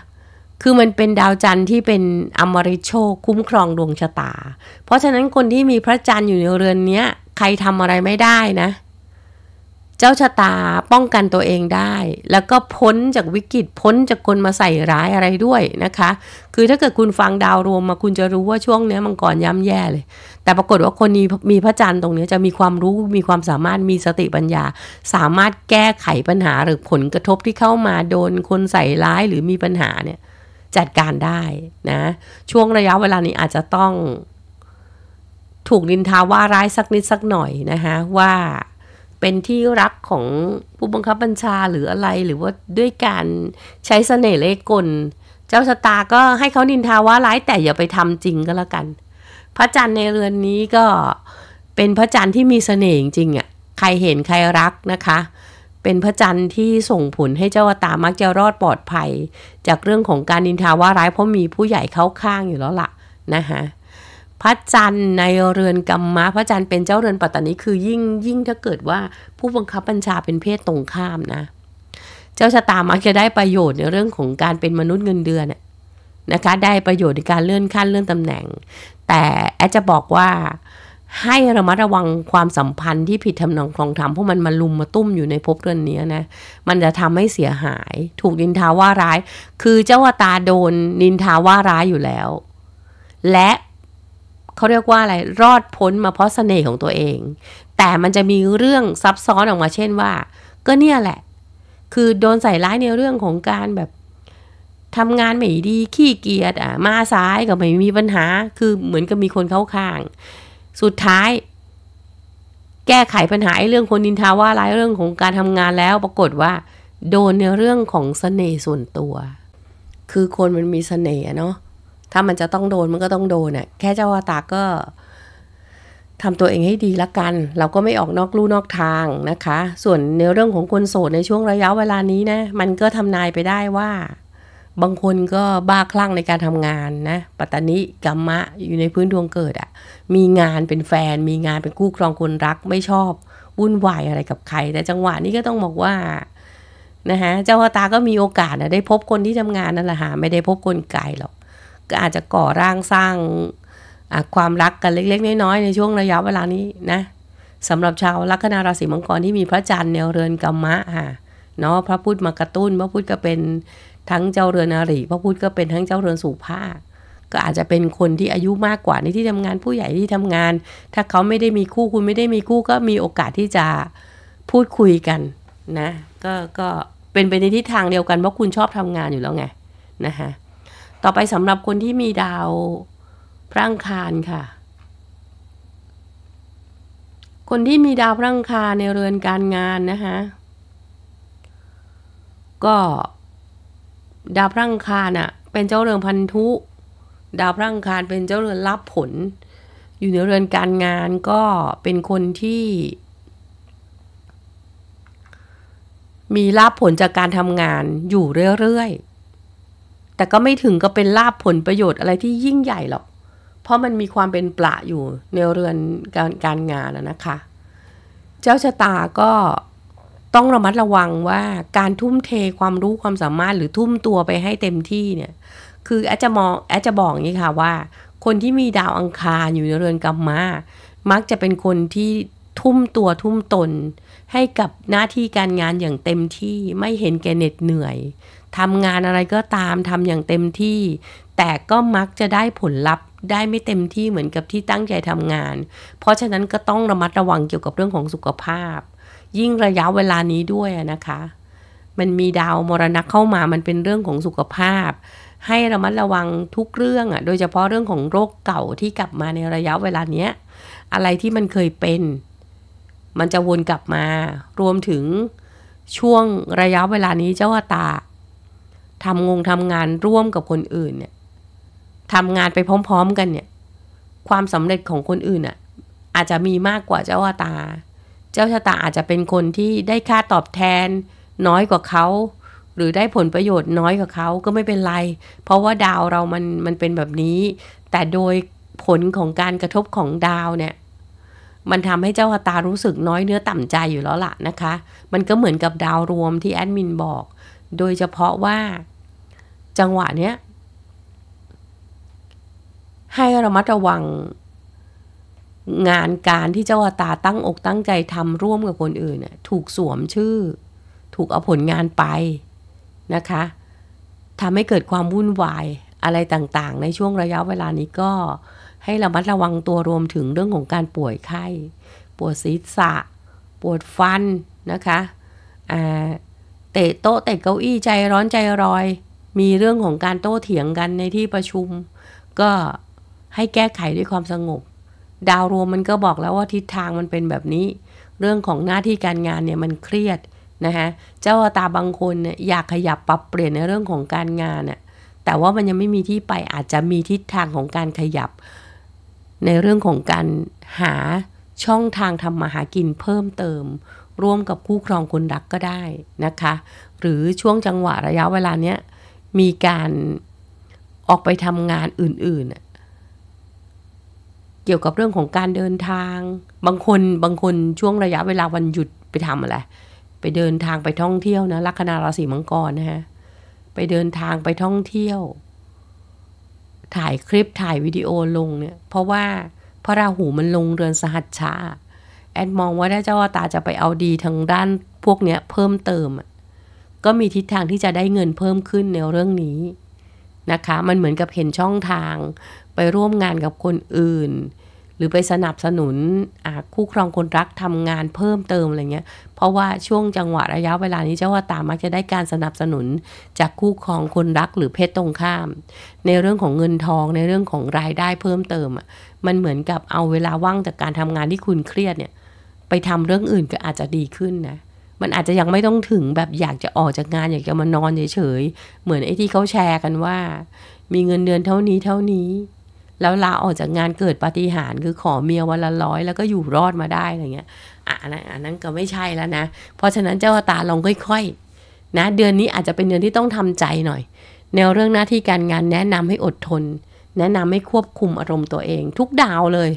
Speaker 1: คือมันเป็นดาวจันทร์ที่เป็นอมริโชคคุ้มครองดวงชะตา เพราะฉะนั้นคนที่มีพระจันทร์อยู่ในเรือนนี้ใครทำอะไรไม่ได้นะเจ้าชะตาป้องกันตัวเองได้ แล้วก็พ้นจากวิกฤตพ้นจากคนมาใส่ร้ายอะไรด้วยนะคะ คือถ้าเกิดคุณฟังดาวรวมมาคุณจะรู้ว่าช่วงนี้มังกรย่ำแย่เลย แต่ปรากฏว่าคนนี้มีพระจันทร์ตรงนี้จะมีความรู้มีความสามารถมีสติปัญญา สามารถแก้ไขปัญหาหรือผลกระทบที่เข้ามาโดนคนใส่ร้ายหรือมีปัญหาเนี่ยจัดการได้นะช่วงระยะเวลานี้อาจจะต้องถูกดินทาว่าร้ายสักนิดสักหน่อยนะคะว่าเป็นที่รักของผู้บังคับบัญชาหรืออะไรหรือว่าด้วยการใช้สเสน่ห์เล่กล เจ้าชะตาก็ให้เขานินทาว่าร้ายแต่อย่าไปทำจริงก็แล้วกัน พระจันทร์ในเรือนนี้ก็เป็นพระจันทร์ที่มีสเสน่ห์จริงอ่ะใครเห็นใครรักนะคะ เป็นพระจันทร์ที่ส่งผลให้เจ้าตามักจะรอดปลอดภัย จากเรื่องของการนินทาว่าร้ายเพราะมีผู้ใหญ่เข้าข้างอยู่แล้วละ่ะนะคะพระจันทร์ในเรือนกรรมะพระจันทร์เป็นเจ้าเรือนปัตตานีคือยิ่งยิ่งถ้าเกิดว่าผู้บังคับบัญชาเป็นเพศตรงข้ามนะ เจ้าชะตามักจะได้ประโยชน์ในเรื่องของการเป็นมนุษย์เงินเดือนนะคะ ได้ประโยชน์ในการเลื่อนขั้นเลื่อนตำแหน่ง แต่แอดจะบอกว่า ให้ระมัดระวังความสัมพันธ์ที่ผิดทำนองคลองธรรมเพราะมันมาลุมมาตุ้มอยู่ในภพเรือนนี้นะมันจะทำให้เสียหาย ถูกดินทาว่าร้าย คือเจ้าวตาโดน นินทาว่าร้ายอยู่แล้ว และเขาเรียกว่าอะไรรอดพ้นมาเพราะเสน่ห์ของตัวเอง แต่มันจะมีเรื่องซับซ้อนออกมาเช่นว่า ก็เนี่ยแหละ คือโดนใส่ร้ายในเรื่องของการแบบทำงานไม่ดีขี้เกียจอ่ะ มาซ้ายก็ไม่มีปัญหา คือเหมือนกับมีคนเข้าข้าง สุดท้าย แก้ไขปัญหาเรื่องคนนินทาว่าร้ายเรื่องของการทำงานแล้วปรากฏว่า โดนในเรื่องของเสน่ห์ส่วนตัว คือคนมันมีเสน่ห์เนาะถ้ามันจะต้องโดนมันก็ต้องโดนน่ะแค่เจ้าวาตาก็ทำตัวเองให้ดีละกัน เราก็ไม่ออกนอกลู่นอกทางนะคะ ส่วนในเรื่องของคนโสดในช่วงระยะเวลานี้นะ มันก็ทำนายไปได้ว่า บางคนก็บ้าคลั่งในการทำงานนะ ปัตตนิ กรรมะ อยู่ในพื้นดวงเกิดอะ่ะ มีงานเป็นแฟน มีงานเป็นคู่ครองคนรัก ไม่ชอบ วุ่นวายอะไรกับใคร แต่จังหวะนี้ก็ต้องบอกว่า นะคะเจ้าตาก็มีโอกาสนะได้พบคนที่ทำงานนั่นแหละหาไม่ได้พบคนไกลหรอกก็อาจจะก่อร่างสร้างความรักกันเล็ก ๆน้อยๆในช่วงระยะเวลานี้นะสำหรับชาวลัคนาราศีมังกรที่มีพระจันทร์ในเรือนกรรมะค่ะเนาะพระพุทธมากระตุ้นพระพุทธก็เป็นทั้งเจ้าเรือนอริพระพุทธก็เป็นทั้งเจ้าเรือนสุภาพก็อาจจะเป็นคนที่อายุมากกว่าในที่ทำงานผู้ใหญ่ที่ทำงาน ถ้าเขาไม่ได้มีคู่คุณไม่ได้มีคู่ก็มีโอกาสที่จะพูดคุยกันนะ ก็ก็เป็นไปในทิศทางเดียวกันเพราะคุณชอบทำงานอยู่แล้วไงนะคะต่อไปสำหรับคนที่มีดาวพระอังคารค่ะ คนที่มีดาวพระอังคารในเรือนการงานนะคะ ก็ดาวพระอังคารน่ะเป็นเจ้าเรือนพันธุดาวพระอังคารเป็นเจ้าเรือนรับผล อยู่ในเรือนการงานก็เป็นคนที่ มีรับผลจากการทำงานอยู่เรื่อยๆแต่ก็ไม่ถึงก็เป็นลาบผลประโยชน์อะไรที่ยิ่งใหญ่หรอก เพราะมันมีความเป็นปละอยู่ในเรือนการการงานนะคะ เจ้าชะตาก็ต้องระมัดระวังว่าการทุ่มเทความรู้ความสามารถหรือทุ่มตัวไปให้เต็มที่เนี่ย คือแอจะมองแอจะบอกนี่ค่ะว่า คนที่มีดาวอังคารอยู่ในเรือนกรรมามักจะเป็นคนที่ทุ่มตัวทุ่มตน ให้กับหน้าที่การงานอย่างเต็มที่ไม่เห็นแก่เหน็ดเหนื่อยทำงานอะไรก็ตามทำอย่างเต็มที่ แต่ก็มักจะได้ผลลัพธ์ได้ไม่เต็มที่เหมือนกับที่ตั้งใจทำงาน เพราะฉะนั้นก็ต้องระมัดระวังเกี่ยวกับเรื่องของสุขภาพ ยิ่งระยะเวลานี้ด้วยนะคะ มันมีดาวมรณะเข้ามามันเป็นเรื่องของสุขภาพ ให้ระมัดระวังทุกเรื่องอ่ะโดยเฉพาะเรื่องของโรคเก่าที่กลับมาในระยะเวลานี้อะไรที่มันเคยเป็น มันจะวนกลับมารวมถึงช่วงระยะเวลานี้เจ้าตาทำงงทำงานร่วมกับคนอื่นเนี่ยทำงานไปพร้อมๆกันเนี่ย ความสำเร็จของคนอื่นอะ่ะอาจจะมีมากกว่าเจ้าตา เจ้าชะตาอาจจะเป็นคนที่ได้ค่าตอบแทน น้อยกว่าเขา หรือได้ผลประโยชน์น้อยกว่าเขาก็ไม่เป็นไร เพราะว่าดาวเรามันมันเป็นแบบนี้ แต่โดยผลของการกระทบของดาวเนี่ย มันทำให้เจ้าชะตารู้สึกน้อยเนื้อต่ำใจอยู่แล้วล่ะนะคะ มันก็เหมือนกับดาวรวมที่แอดมินบอก โดยเฉพาะว่าจังหวะเนี้ยให้ระมัดระวังงานการที่เจ้าตาตั้งอกตั้งใจทำร่วมกับคนอื่นเนี่ยถูกสวมชื่อถูกเอาผลงานไปนะคะทำให้เกิดความวุ่นวาย อะไรต่าง ๆ ในช่วงระยะเวลานี้ก็ให้ระมัดระวังตัวรวมถึงเรื่องของการป่วยไข้ปวดศีรษะ ปวดฟัน นะคะเตะโต๊ะเตะเก้าอี้ใจร้อนใจรอยมีเรื่องของการโต้เถียงกันในที่ประชุม ก็ให้แก้ไขด้วยความสงบ ดาวรวมมันก็บอกแล้วว่าทิศทางมันเป็นแบบนี้ เรื่องของหน้าที่การงานเนี่ยมันเครียดนะคะเจ้าตาบางคนเนี่ยอยากขยับปรับเปลี่ยนในเรื่องของการงานน่ยแต่ว่ามันยังไม่มีที่ไปอาจจะมีทิศทางของการขยับ ในเรื่องของการหาช่องทางทำมาหากินเพิ่มเติม ร่วมกับคู่ครองคนรักก็ได้นะคะหรือช่วงจังหวะระยะเวลาเนี้ยมีการออกไปทำงานอื่นๆ เกี่ยวกับเรื่องของการเดินทาง บางคนบางคนช่วงระยะเวลาวันหยุดไปทำอะไร ไปเดินทางไปท่องเที่ยวนะลัคนาราศีมังกรนะฮะไปเดินทางไปท่องเที่ยว ถ่ายคลิปถ่าย วิดีโอลงเนี่ย เพราะว่าพระราหูมันลงเรือนสหัสชา แอดมองว่าถ้าเจ้าตาจะไปเอาดีทางด้านพวกเนี้ย เพิ่มเติมอะก็มีทิศทางที่จะได้เงินเพิ่มขึ้นในเรื่องนี้นะคะ มันเหมือนกับเห็นช่องทางไปร่วมงานกับคนอื่น หรือไปสนับสนุนคู่ครองคนรักทำงานเพิ่มเติมอะไรเงี้ย เพราะว่าช่วงจังหวะระยะเวลานี้เจ้าว่าตามักจะได้การสนับสนุนจากคู่ครองคนรักหรือเพศตรงข้าม ในเรื่องของเงินทองในเรื่องของรายได้เพิ่มเติมอ่ะมันเหมือนกับเอาเวลาว่างจากการทำงานที่คุณเครียดเนี่ยไปทำเรื่องอื่นก็อาจจะดีขึ้นนะมันอาจจะยังไม่ต้องถึงแบบอยากจะออกจากงานอยากจะมานอนเฉยๆเหมือนไอ้ที่เขาแชร์กันว่า มีเงินเดือนเท่านี้เท่านี้ แล้วลาออกจากงานเกิดปาฏิหาริย์คือขอเมียวันละร้อยแล้วก็อยู่รอดมาได้อะไรเงี้ยอ่ะอันนั้นก็ไม่ใช่แล้วนะเพราะฉะนั้นเจ้าตาลองค่อย ๆ นะเดือนนี้อาจจะเป็นเดือนที่ต้องทำใจหน่อยแนวเรื่องหน้าที่การงานแนะนำให้อดทน แนะนำให้ควบคุมอารมณ์ตัวเอง ทุกดาวเลย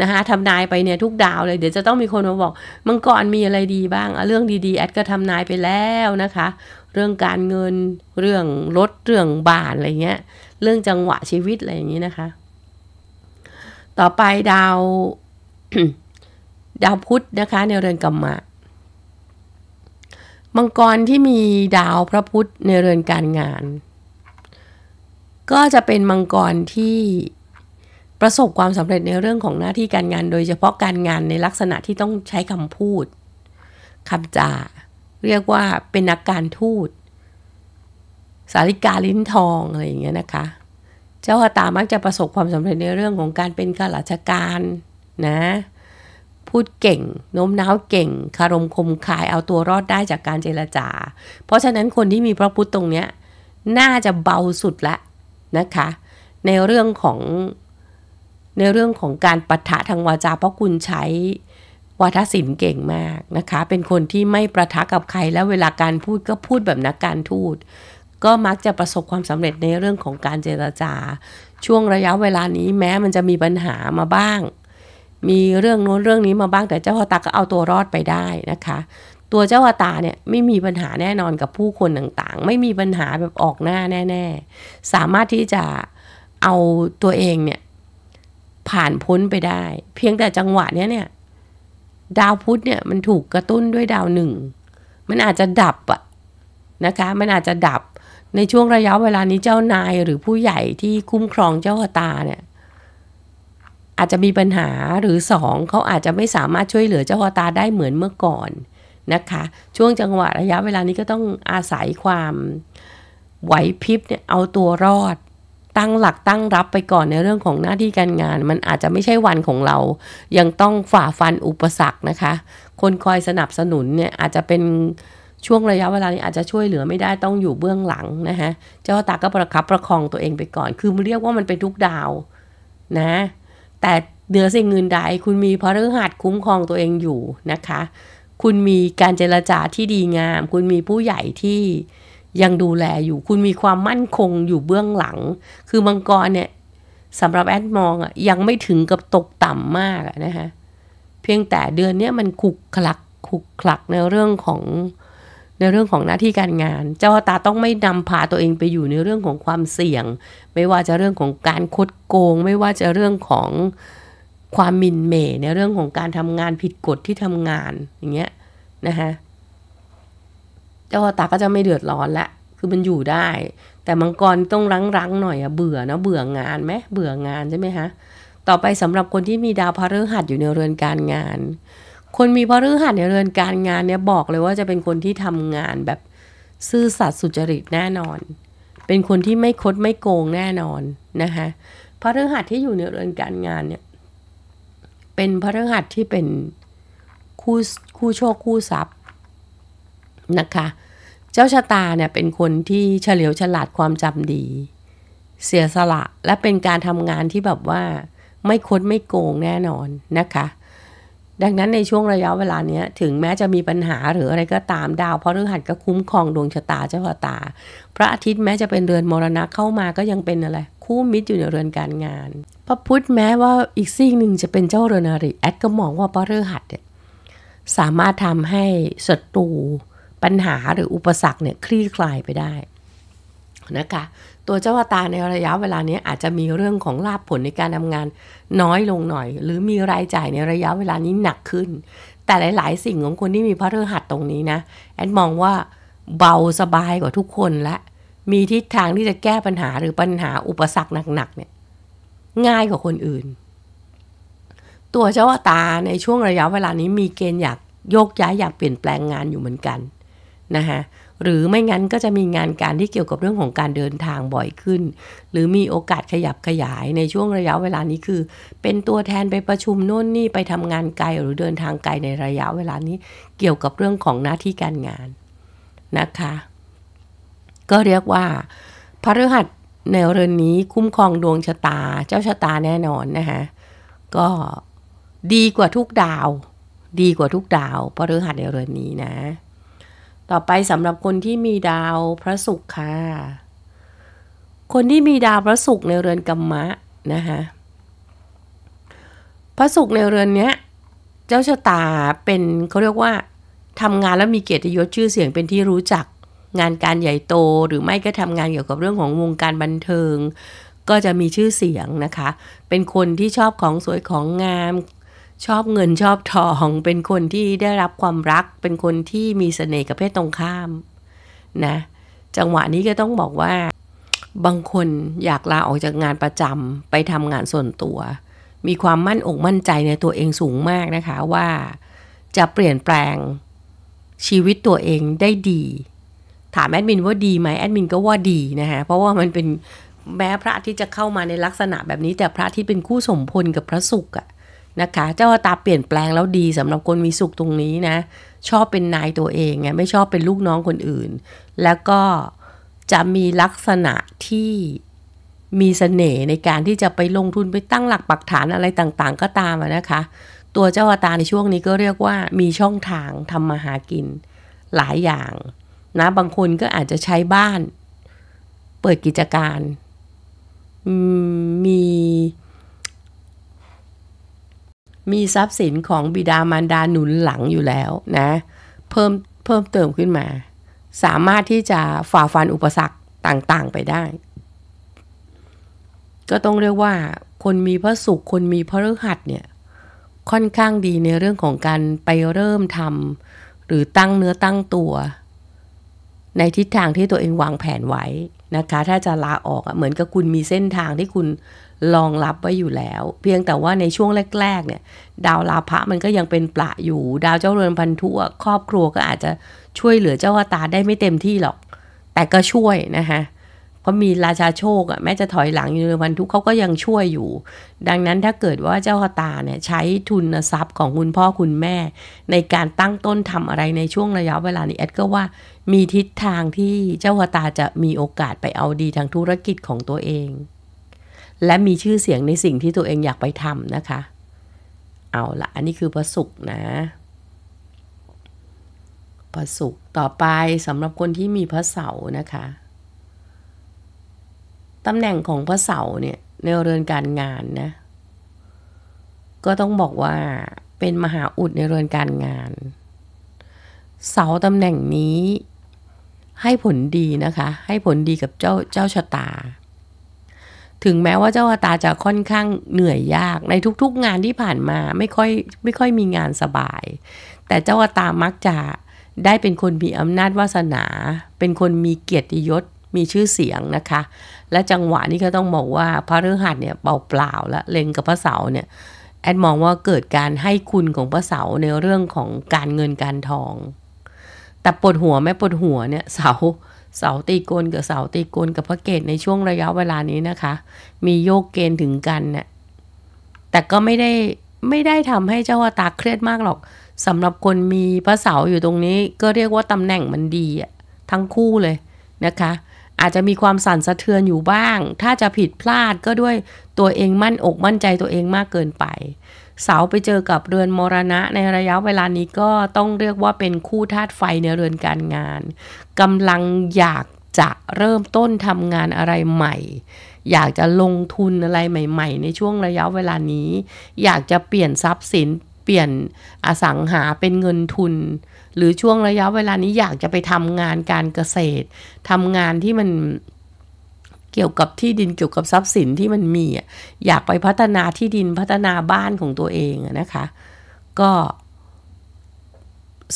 Speaker 1: นะคะทำนายไปเนี่ย ทุกดาวเลยเดี๋ยวจะต้องมีคนมาบอกมังกรมีอะไรดีบ้างเรื่องดีๆแอดก็ทำนายไปแล้วนะคะ เรื่องการเงินเรื่องรถเรื่องบ้านอะไรเงี้ยเรื่องจังหวะชีวิตอะไรอย่างนี้นะคะ ต่อไปดาว ดาวพุธนะคะในเรือนกรรมะมังกรที่มีดาวพระพุธในเรือนการงาน ก็จะเป็นมังกรที่ประสบความสำเร็จในเรื่องของหน้าที่การงาน โดยเฉพาะการงานในลักษณะที่ต้องใช้คำพูดคาจาเรียกว่าเป็นนักการทูตสาริกาลิ้นทอง อะไรอย่างเงี้ยนะคะ เจ้าตามักจะประสบความสำเร็จในเรื่องของการเป็นข้าราชการนะ พูดเก่ง โน้มน้าวเก่งคารมคมคายเอาตัวรอดได้จากการเจรจา เพราะฉะนั้นคนที่มีพระพุทธตรงเนี้ยน่าจะเบาสุดละนะคะในเรื่องของในเรื่องของการปะทะทางวาจาเพราะคุณใช้วาทศิลป์เก่งมากนะคะ เป็นคนที่ไม่ประทะกับใครแล้วเวลาการพูดก็พูดแบบนักการทูตก็มักจะประสบความสำเร็จในเรื่องของการเจรจา ช่วงระยะเวลานี้แม้มันจะมีปัญหามาบ้าง มีเรื่องโน้นเรื่องนี้มาบ้างแต่เจ้าวตาก็เอาตัวรอดไปได้นะคะ ตัวเจ้าวตาเนี่ยไม่มีปัญหาแน่นอนกับผู้คนต่างๆ ไม่มีปัญหาแบบออกหน้าแน่ ๆ สามารถที่จะเอาตัวเองเนี่ยผ่านพ้นไปได้ เพียงแต่จังหวะเนี้ยเนี่ยดาวพุธเนี่ย มันถูกกระตุ้นด้วยดาวหนึ่ง มันอาจจะดับอะนะคะมันอาจจะดับในช่วงระยะเวลานี้เจ้านายหรือผู้ใหญ่ที่คุ้มครองเจ้าตาเนี่ยอาจจะมีปัญหาหรือสอง เขาอาจจะไม่สามารถช่วยเหลือเจ้าตาได้เหมือนเมื่อก่อน นะคะ ช่วงจังหวะระยะเวลานี้ก็ต้องอาศัยความไหวพริบเนี่ยเอาตัวรอดตั้งหลักตั้งรับไปก่อนในเรื่องของหน้าที่การงาน มันอาจจะไม่ใช่วันของเรา ยังต้องฝ่าฟันอุปสรรคนะคะ คนคอยสนับสนุนเนี่ย อาจจะเป็นช่วงระยะเวลานี้อาจจะช่วยเหลือไม่ได้ต้องอยู่เบื้องหลังนะคะเจ้าตาก็ประคับประคองตัวเองไปก่อน คือมันเรียกว่ามันเป็นทุกดาวนะ แต่เหนือสิ่งเงินใดคุณมีพระฤหัสคุ้มครองตัวเองอยู่นะคะ คุณมีการเจรจาที่ดีงาม คุณมีผู้ใหญ่ที่ยังดูแลอยู่คุณมีความมั่นคงอยู่เบื้องหลัง คือมังกรเนี่ยสำหรับแอดมองอ่ะยังไม่ถึงกับตกต่ำมากนะคะเพียงแต่เดือนนี้มันขุกคลักขุกคลักในเรื่องของในเรื่องของหน้าที่การงาน เจ้าตาต้องไม่นำพาตัวเองไปอยู่ในเรื่องของความเสี่ยง ไม่ว่าจะเรื่องของการคดโกง ไม่ว่าจะเรื่องของความมินเมในเรื่องของการทำงานผิดกฎที่ทำงานอย่างเงี้ยนะคะเจ้าอตาก็จะไม่เดือดร้อนละ คือมันอยู่ได้ แต่มังกรต้องรั้งๆหน่อยอะเบื่อนะเบื่องานไหมเบื่องานใช่ไหมฮะ ต่อไปสำหรับคนที่มีดาวพฤหัสอยู่ในเรือนการงาน คนมีพฤหัสในเรือนการงานเนี่ยบอกเลยว่าจะเป็นคนที่ทำงานแบบซื่อสัตย์สุจริตแน่นอน เป็นคนที่ไม่คดไม่โกงแน่นอนนะคะพฤหัสที่อยู่ในเรือนการงานเนี่ย เป็นพฤหัสที่เป็นคู่คู่โชคคู่ทรัพย์นะคะเจ้าชะตาเนี่ย เป็นคนที่เฉลียวฉลาดความจำดี เสียสละ และเป็นการทำงานที่แบบว่าไม่คด ไม่โกงแน่นอนนะคะ ดังนั้นในช่วงระยะเวลาเนี้ยถึงแม้จะมีปัญหาหรืออะไรก็ตามดาวพฤหัสก็คุ้มครองดวงชะตาเจ้าชะตา พระอาทิตย์แม้จะเป็นเรือนมรณะเข้ามาก็ยังเป็นอะไรคู่มิตรอยู่ในเรือนการงานพระพุทธแม้ว่าอีกสิ่งหนึ่งจะเป็นเจ้าเรือนอริแอดก็มองว่าพระฤหัสเนี่ยสามารถทำให้ศัตรูปัญหาหรืออุปสรรคเนี่ยคลี่คลายไปได้นะคะตัวเจ้าตาในระยะเวลานี้อาจจะมีเรื่องของลาภผลในการทำงานน้อยลงหน่อย หรือมีรายจ่ายในระยะเวลานี้หนักขึ้น แต่หลายๆสิ่งของคนที่มีพระฤหัสตรงนี้นะแอนมองว่าเบาสบายกว่าทุกคนและ มีทิศทางที่จะแก้ปัญหา หรือปัญหาอุปสรรคหนักๆเนี่ยง่ายกว่าคนอื่น ตัวเจ้าตาในช่วงระยะเวลานี้ มีเกณฑ์อยากโยกย้ายอยากเปลี่ยนแปลงงานอยู่เหมือนกันนะคะหรือไม่งั้นก็จะมีงานการที่เกี่ยวกับเรื่องของการเดินทางบ่อยขึ้น หรือมีโอกาสขยับขยายในช่วงระยะเวลานี้คือ เป็นตัวแทนไปประชุมโน่นนี่ไปทำงานไกลหรือเดินทางไกลในระยะเวลานี้เกี่ยวกับเรื่องของหน้าที่การงานนะคะก็เรียกว่าพระฤหัสในเรือนนี้คุ้มครองดวงชะตาเจ้าชะตาแน่นอนนะคะก็ดีกว่าทุกดาว ดีกว่าทุกดาวพระฤหัสในเรือนนี้นะต่อไปสำหรับคนที่มีดาวพระศุกร์ค่ะ คนที่มีดาวพระศุกร์ในเรือนกรรมะนะคะพระศุกร์ในเรือนเนี้ยเจ้าชะตาเป็นเขาเรียกว่าทำงานแล้วมีเกียรติยศชื่อเสียงเป็นที่รู้จักงานการใหญ่โตหรือไม่ก็ทำงานเกี่ยวกับเรื่องของวงการบันเทิงก็จะมีชื่อเสียงนะคะเป็นคนที่ชอบของสวยของงามชอบเงินชอบทองเป็นคนที่ได้รับความรักเป็นคนที่มีเสน่ห์กับเพศตรงข้ามนะจังหวะนี้ก็ต้องบอกว่าบางคนอยากลาออกจากงานประจำไปทำงานส่วนตัว มีความมั่นอกมั่นใจในตัวเองสูงมากนะคะว่าจะเปลี่ยนแปลงชีวิตตัวเองได้ดี ถามแอดมินว่าดีไหมแอดมินก็ว่าดีนะคะเพราะว่ามันเป็นแม้พระที่จะเข้ามาในลักษณะแบบนี้แต่พระที่เป็นคู่สมพลกับพระศุกร์อะนะคะเจ้าตาเปลี่ยนแปลงแล้วดีสำหรับคนมีสุขตรงนี้นะ ชอบเป็นนายตัวเองไงไม่ชอบเป็นลูกน้องคนอื่น แล้วก็จะมีลักษณะที่มีสเสน่ห์ในการที่จะไปลงทุนไปตั้งหลักปักฐานอะไรต่างๆ ก็ตามนะคะ ตัวเจ้าตาในช่วงนี้ก็เรียกว่ามีช่องทางทำมาหากินหลายอย่าง นะบางคนก็อาจจะใช้บ้าน เปิดกิจการมีมีทรัพย์สินของบิดามารดาหนุนหลังอยู่แล้วนะ เพิ่มเพิ่มเติมขึ้นมา สามารถที่จะฝ่าฟันอุปสรรคต่างๆไปได้ ก็ต้องเรียกว่าคนมีพระสุขคนมีพระฤหัสเนี่ย ค่อนข้างดีในเรื่องของการไปเริ่มทำหรือตั้งเนื้อตั้งตัวในทิศทางที่ตัวเองวางแผนไว้นะคะ ถ้าจะลาออกเหมือนกับคุณมีเส้นทางที่คุณรองรับไว้อยู่แล้ว เพียงแต่ว่าในช่วงแรกๆ เนี่ย ดาวลาพะมันก็ยังเป็นปละอยู่ ดาวเจ้าเรือนพันธุ์ครอบครัวก็อาจจะช่วยเหลือเจ้าตาได้ไม่เต็มที่หรอกแต่ก็ช่วยนะคะเพราะมีราชาโชคอะแม้ จะถอยหลังอยู่ในวันทุกเขาก็ยังช่วยอยู่ ดังนั้นถ้าเกิดว่าเจ้าตา เนี่ย ใช้ทุน ทรัพย์ ของ คุณพ่อ คุณแม่ ในการตั้งต้นทำอะไรในช่วงระยะเวลานี้ แอดก็ว่า มีทิศทางที่เจ้าตาจะมีโอกาสไปเอาดีทางธุรกิจของตัวเอง และมีชื่อเสียงในสิ่งที่ตัวเองอยากไปทำนะคะ เอาละอันนี้ คือประสุกนะพระศุกร์ต่อไปสำหรับ คนที่ มี พระเสาร์นะคะตำแหน่งของพระเสาเนี่ยในเรือนการงานนะก็ต้องบอกว่าเป็นมหาอุดในเรือนการงาน เสาตำแหน่งนี้ให้ผลดีนะคะให้ผลดีกับเจ้าเจ้าชะตา ถึงแม้ว่าเจ้าชะตาจะค่อนข้างเหนื่อยยากในทุกๆงานที่ผ่านมาไม่ค่อยไม่ค่อยมีงานสบาย แต่เจ้าชะตามักจะได้เป็นคนมีอำนาจวาสนา เป็นคนมีเกียรติยศมีชื่อเสียงนะคะ และจังหวะนี้ก็ต้องบอกว่าพระฤหัสเนี่ย เปล่าๆและเล็งกับพระเสาเนี่ยแอดมองว่าเกิดการให้คุณของพระเสาในเรื่องของการเงินการทอง แต่ปวดหัวไม่ปวดหัวเนี่ยเสาเสาตีโกนกับเสาตีโกนกับพระเกตในช่วงระยะเวลานี้นะคะ มีโยกเกณฑ์ถึงกันเนี่ยแต่ก็ไม่ได้ไม่ได้ทำให้เจ้าวตาเครียดมากหรอกสำหรับคนมีพระเสาอยู่ตรงนี้ ก็เรียกว่าตำแหน่งมันดีอะทั้งคู่เลยนะคะอาจจะมีความสั่นสะเทือนอยู่บ้าง ถ้าจะผิดพลาดก็ด้วยตัวเองมั่นอก มั่นใจตัวเองมากเกินไป เสาไปเจอกับเรือนมรณะในระยะเวลานี้ก็ต้องเรียกว่าเป็นคู่ธาตุไฟในเรือนการงานกำลังอยากจะเริ่มต้นทำงานอะไรใหม่ อยากจะลงทุนอะไรใหม่ ๆ ในช่วงระยะเวลานี้ อยากจะเปลี่ยนทรัพย์สินเปลี่ยนอสังหาเป็นเงินทุนหรือช่วงระยะเวลานี้อยากจะไปทำงานการเกษตรทำงานที่มันเกี่ยวกับที่ดินเกี่ยวกับทรัพย์สินที่มันมี อยากไปพัฒนาที่ดินพัฒนาบ้านของตัวเองนะคะ ก็